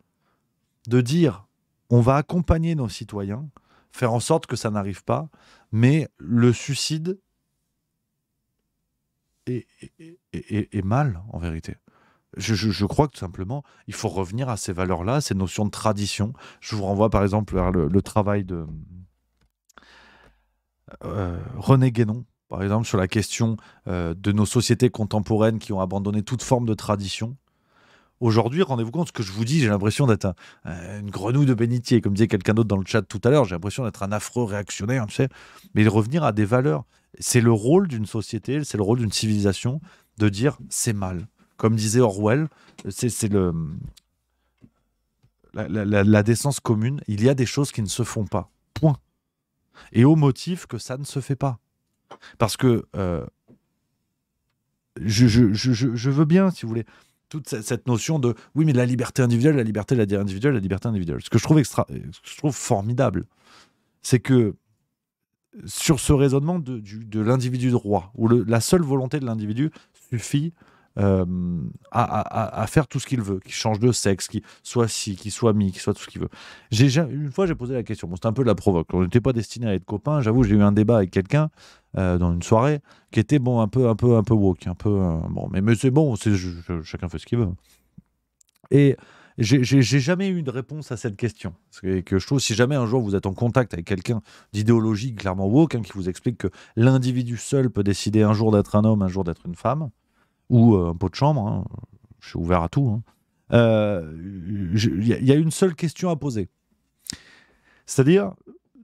[SPEAKER 5] de dire on va accompagner nos citoyens, faire en sorte que ça n'arrive pas, mais le suicide est, est, mal en vérité. Je, crois que tout simplement, il faut revenir à ces valeurs-là, ces notions de tradition. Je vous renvoie par exemple vers le, travail de euh, René Guénon, par exemple, sur la question euh, de nos sociétés contemporaines qui ont abandonné toute forme de tradition. Aujourd'hui, rendez-vous compte, ce que je vous dis, j'ai l'impression d'être une grenouille de bénitier, comme disait quelqu'un d'autre dans le chat tout à l'heure, j'ai l'impression d'être un affreux réactionnaire, tu sais. Mais revenir à des valeurs, c'est le rôle d'une société, c'est le rôle d'une civilisation de dire c'est mal. Comme disait Orwell, c'est le la, décence commune. Il y a des choses qui ne se font pas. Point. Et au motif que ça ne se fait pas. Parce que euh, je, veux bien, si vous voulez, toute cette notion de oui, mais la liberté individuelle, la liberté, la liberté individuelle, la liberté individuelle. Ce que je trouve, extra, je trouve formidable, c'est que sur ce raisonnement de, de l'individu droit, où la seule volonté de l'individu suffit euh, à, faire tout ce qu'il veut, qu'il change de sexe, qu'il soit ci, qu'il soit mi, qu'il soit tout ce qu'il veut. J'ai, une fois, j'ai posé la question. Bon, c'était un peu de la provoque. On n'était pas destiné à être copains. J'avoue, j'ai eu un débat avec quelqu'un euh, dans une soirée qui était bon, un peu, un peu, un peu woke, un peu euh, bon. Mais, mais c'est bon, c'est, chacun fait ce qu'il veut. Et j'ai jamais eu de réponse à cette question. si jamais un jour vous êtes en contact avec quelqu'un d'idéologie clairement woke, hein, qui vous explique que l'individu seul peut décider un jour d'être un homme, un jour d'être une femme, ou euh, un pot de chambre, hein. je suis ouvert à tout. Hein. Euh, il y, a une seule question à poser. C'est-à-dire,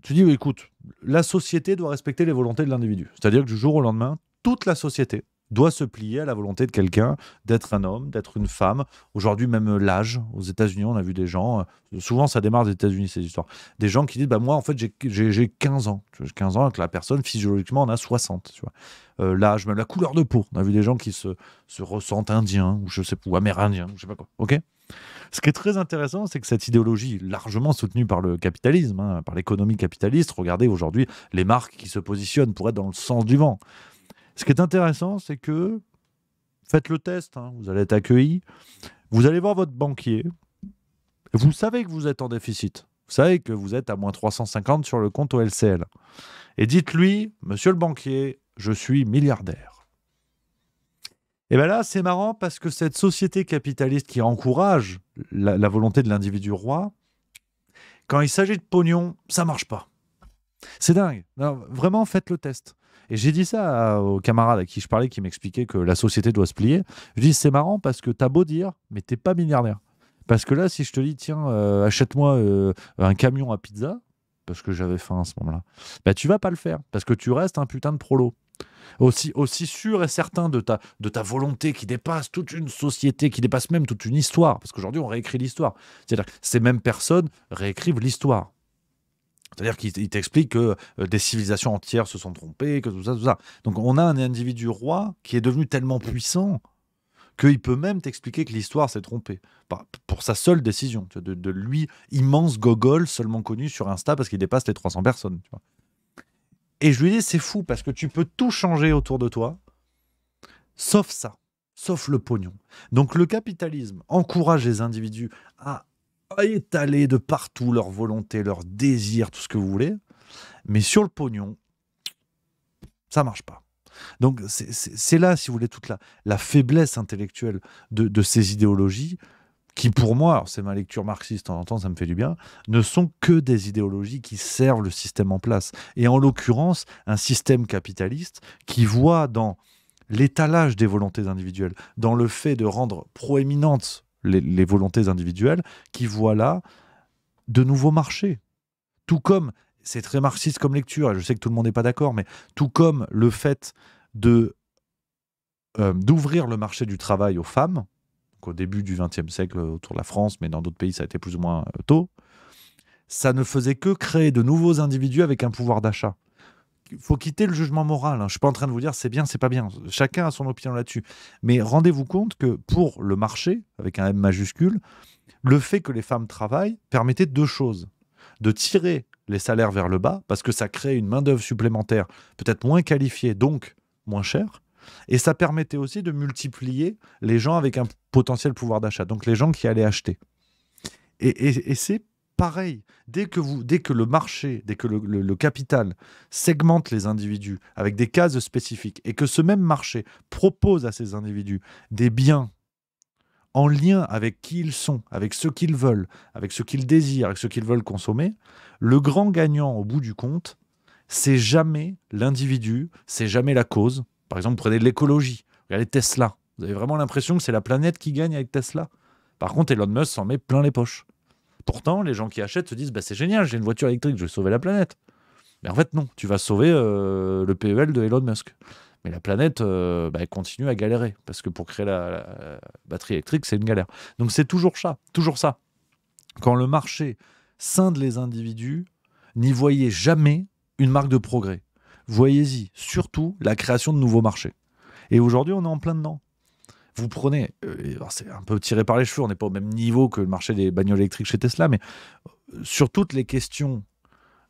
[SPEAKER 5] tu dis, écoute, la société doit respecter les volontés de l'individu. C'est-à-dire que du jour au lendemain, toute la société, doit se plier à la volonté de quelqu'un d'être un homme, d'être une femme. Aujourd'hui, même l'âge, aux États-Unis, on a vu des gens, euh, souvent ça démarre des États-Unis ces histoires, des gens qui disent bah, Moi, en fait, j'ai 15 ans. J'ai 15 ans, et que la personne, physiologiquement, en a 60. Euh, l'âge, même la couleur de peau. On a vu des gens qui se, se ressentent indiens, ou je sais pas, ou amérindiens, ou je sais pas quoi. OK ce qui est très intéressant, c'est que cette idéologie, largement soutenue par le capitalisme, hein, par l'économie capitaliste, regardez aujourd'hui les marques qui se positionnent pour être dans le sens du vent. Ce qui est intéressant, c'est que faites le test, hein, vous allez être accueilli, vous allez voir votre banquier, vous savez que vous êtes en déficit, vous savez que vous êtes à moins 350 sur le compte LCL, et dites-lui, monsieur le banquier, je suis milliardaire. Et eh bien là, c'est marrant parce que cette société capitaliste qui encourage la, volonté de l'individu roi, quand il s'agit de pognon, ça marche pas. C'est dingue. vraiment, faites le test. Et j'ai dit ça aux camarades à qui je parlais, qui m'expliquaient que la société doit se plier. Je dis c'est marrant parce que t'as beau dire, mais t'es pas milliardaire. Parce que là, si je te dis tiens, euh, achète-moi euh, un camion à pizza, parce que j'avais faim à ce moment-là, bah tu vas pas le faire parce que tu restes un putain de prolo. Aussi, aussi sûr et certain de ta, de ta volonté qui dépasse toute une société, qui dépasse même toute une histoire, parce qu'aujourd'hui on réécrit l'histoire. C'est-à-dire ces mêmes personnes réécrivent l'histoire c'est-à-dire qu'il t'explique que euh, des civilisations entières se sont trompées, que tout ça, tout ça. Donc on a un individu roi qui est devenu tellement puissant qu'il peut même t'expliquer que l'histoire s'est trompée. Pour sa seule décision, de, lui, immense gogol seulement connu sur Insta parce qu'il dépasse les 300 personnes. Et je lui dis, c'est fou parce que tu peux tout changer autour de toi, sauf ça, sauf le pognon. Donc le capitalisme encourage les individus à étaler de partout leur volonté, leur désir, tout ce que vous voulez. Mais sur le pognon, ça marche pas. Donc c'est là, si vous voulez, toute la, la faiblesse intellectuelle de, ces idéologies qui, pour moi, c'est ma lecture marxiste, en temps, ça me fait du bien, ne sont que des idéologies qui servent le système en place. Et en l'occurrence, un système capitaliste qui voit dans l'étalage des volontés individuelles, dans le fait de rendre proéminente les, volontés individuelles, qui voient là de nouveaux marchés. Tout comme, c'est très marxiste comme lecture, je sais que tout le monde n'est pas d'accord, mais tout comme le fait de euh, d'ouvrir le marché du travail aux femmes, au début du XXe siècle autour de la France, mais dans d'autres pays ça a été plus ou moins euh, tôt, ça ne faisait que créer de nouveaux individus avec un pouvoir d'achat faut quitter le jugement moral. Hein. Je suis pas en train de vous dire c'est bien, c'est pas bien. Chacun a son opinion là-dessus. Mais rendez-vous compte que pour le marché, avec un M majuscule, le fait que les femmes travaillent permettait deux choses. De tirer les salaires vers le bas, parce que ça crée une main-d'œuvre supplémentaire, peut-être moins qualifiée, donc moins chère. Et ça permettait aussi de multiplier les gens avec un potentiel pouvoir d'achat, donc les gens qui allaient acheter. Et, et, et c'est pareil. Dès que, vous, dès que le marché, dès que le, capital segmente les individus avec des cases spécifiques et que ce même marché propose à ces individus des biens en lien avec qui ils sont, avec ce qu'ils veulent, avec ce qu'ils désirent, avec ce qu'ils veulent consommer, le grand gagnant au bout du compte, c'est jamais l'individu, c'est jamais la cause. Par exemple, prenez l'écologie. Regardez Tesla. Vous avez vraiment l'impression que c'est la planète qui gagne avec Tesla. Par contre, Elon Musk s'en met plein les poches. Pourtant, les gens qui achètent se disent bah, c'est génial, j'ai une voiture électrique, je vais sauver la planète. Mais en fait, non, tu vas sauver euh, le PEL de Elon Musk. Mais la planète euh, bah, continue à galérer parce que pour créer la, batterie électrique, c'est une galère. Donc c'est toujours ça, toujours ça. Quand le marché scinde les individus, n'y voyez jamais une marque de progrès. Voyez-y surtout la création de nouveaux marchés. Et aujourd'hui, on est en plein dedans vous prenez, euh, c'est un peu tiré par les cheveux, on n'est pas au même niveau que le marché des bagnoles électriques chez Tesla, mais euh, sur toutes les questions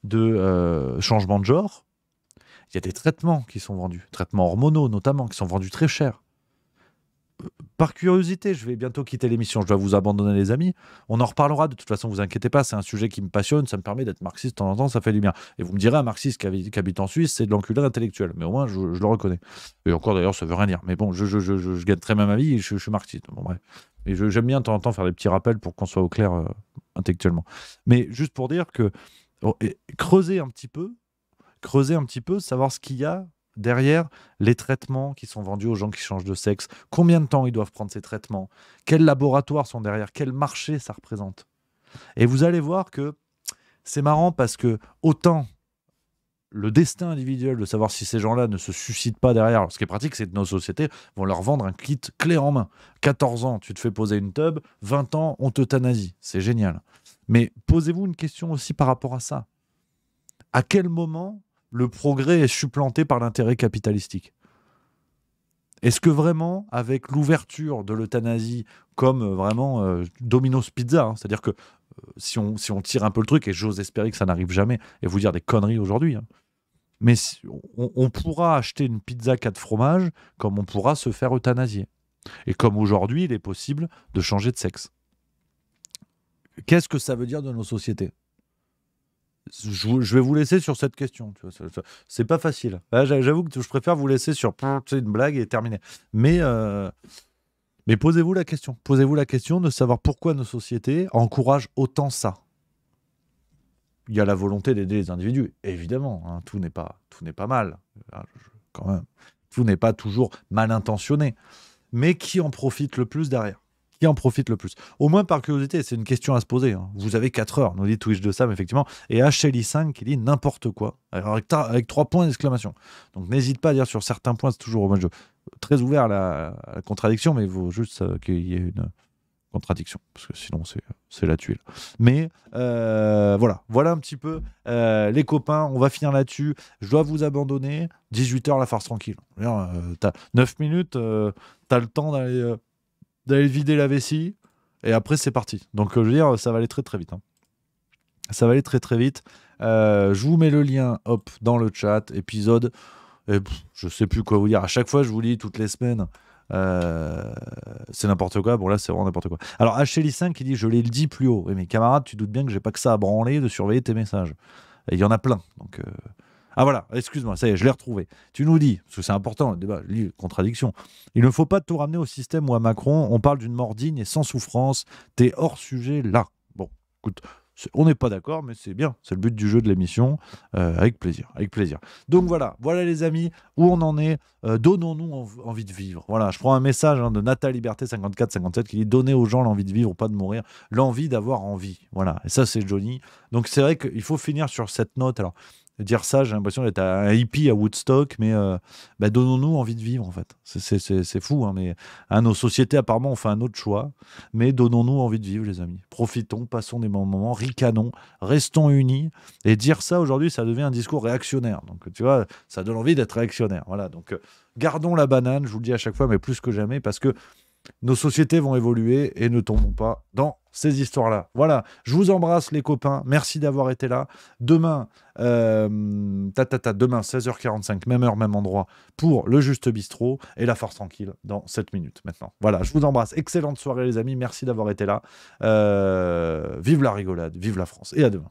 [SPEAKER 5] de euh, changement de genre, il y a des traitements qui sont vendus, traitements hormonaux notamment, qui sont vendus très cher par curiosité, je vais bientôt quitter l'émission, je dois vous abandonner les amis, on en reparlera, de toute façon, vous inquiétez pas, c'est un sujet qui me passionne, ça me permet d'être marxiste de temps en temps, ça fait du bien. Et vous me direz, un marxiste qui habite, en Suisse, c'est de l'enculé intellectuel, mais au moins, je, le reconnais. Et encore d'ailleurs, ça veut rien dire, mais bon, je, je, gagne très bien ma vie je, suis marxiste, Et j'aime bien de temps en temps faire des petits rappels pour qu'on soit au clair euh, intellectuellement. Mais juste pour dire que oh, creuser un petit peu, creuser un petit peu, savoir ce qu'il y a derrière les traitements qui sont vendus aux gens qui changent de sexe, combien de temps ils doivent prendre ces traitements, quels laboratoires sont derrière, quel marché ça représente. Et vous allez voir que c'est marrant parce que autant le destin individuel de savoir si ces gens-là ne se suicident pas derrière, ce qui est pratique, c'est que nos sociétés vont leur vendre un kit clé en main. 14 ans, tu te fais poser une tub, 20 ans, on t'euthanasie. C'est génial. Mais posez-vous une question aussi par rapport à ça. À quel moment le progrès est supplanté par l'intérêt capitalistique. Est-ce que vraiment, avec l'ouverture de l'euthanasie comme euh, vraiment euh, Domino's Pizza, hein, c'est-à-dire que euh, si, on, si on tire un peu le truc, et j'ose espérer que ça n'arrive jamais, et vous dire des conneries aujourd'hui, hein, mais on, pourra acheter une pizza 4 fromages comme on pourra se faire euthanasier. Et comme aujourd'hui, il est possible de changer de sexe. Qu'est-ce que ça veut dire de nos sociétés je, vais vous laisser sur cette question. C'est pas facile. J'avoue que je préfère vous laisser sur une blague et terminer. Euh, mais, posez-vous la question. Posez-vous la question de savoir pourquoi nos sociétés encouragent autant ça. Il y a la volonté d'aider les individus, évidemment. Hein. tout n'est pas, tout n'est pas mal, hein, quand même. Tout n'est pas toujours mal intentionné. Mais qui en profite le plus derrière qui en profite le plus Au moins par curiosité, c'est une question à se poser. Hein. Vous avez 4 heures, nous dit Twitch de Sam, effectivement, et HLI5 qui dit n'importe quoi, avec, trois 3 points d'exclamation. Donc n'hésite pas à dire sur certains points, c'est toujours au même jeu. Très ouvert à la, contradiction, mais il faut juste euh, qu'il y ait une contradiction, parce que sinon c'est la tuile. Mais euh, voilà, voilà un petit peu euh, les copains, on va finir là-dessus. Je dois vous abandonner, 18h la farce tranquille. Tu as 9 minutes, tu as le temps d'aller d'aller vider la vessie, et après c'est parti. Donc euh, je veux dire, ça va aller très très vite. Hein. Ça va aller très très vite. Euh, je vous mets le lien, hop, dans le chat, épisode. Et je sais plus quoi vous dire. À chaque fois, je vous lis toutes les semaines. Euh, c'est n'importe quoi. Bon, là, c'est vraiment n'importe quoi. Alors, HLI5 qui dit Je l'ai dit plus haut. Et mes camarades, tu doutes bien que j'ai pas que ça à branler de surveiller tes messages. Il y en a plein. Donc, ah voilà, excuse-moi, ça y est, je l'ai retrouvé. Tu nous dis, parce que c'est important, le débat, contradiction. Il ne faut pas tout ramener au système ou à Macron. On parle d'une mort digne et sans souffrance. T'es hors sujet là. Bon, écoute, on n'est pas d'accord, mais c'est bien. C'est le but du jeu de l'émission. Euh, avec plaisir, avec plaisir. Donc voilà, voilà les amis, où on en est. Euh, donnons-nous envie de vivre. Voilà, je prends un message hein, de Nata Liberté 54 57 qui dit Donnez aux gens l'envie de vivre, ou pas de mourir, l'envie d'avoir envie. Voilà, et ça c'est Johnny. Donc c'est vrai qu'il faut finir sur cette note. Alors dire ça, j'ai l'impression d'être un hippie à Woodstock, mais euh, bah, donnons-nous envie de vivre, en fait. C'est fou, hein, mais hein, nos sociétés, apparemment, ont fait un autre choix, mais donnons-nous envie de vivre, les amis. Profitons, passons des bons moments, ricanons, restons unis. Et dire ça, aujourd'hui, ça devient un discours réactionnaire. Donc, tu vois, ça donne envie d'être réactionnaire. Voilà, donc euh, gardons la banane, je vous le dis à chaque fois, mais plus que jamais, parce que nos sociétés vont évoluer et ne tombons pas dans ces histoires-là. Voilà, je vous embrasse les copains, merci d'avoir été là. Demain, euh, ta, ta, ta, demain 16h45, même heure, même endroit, pour le Juste Bistrot et la Force Tranquille dans 7 minutes maintenant. Voilà, je vous embrasse, excellente soirée les amis, merci d'avoir été là. Euh, vive la rigolade, vive la France et à demain.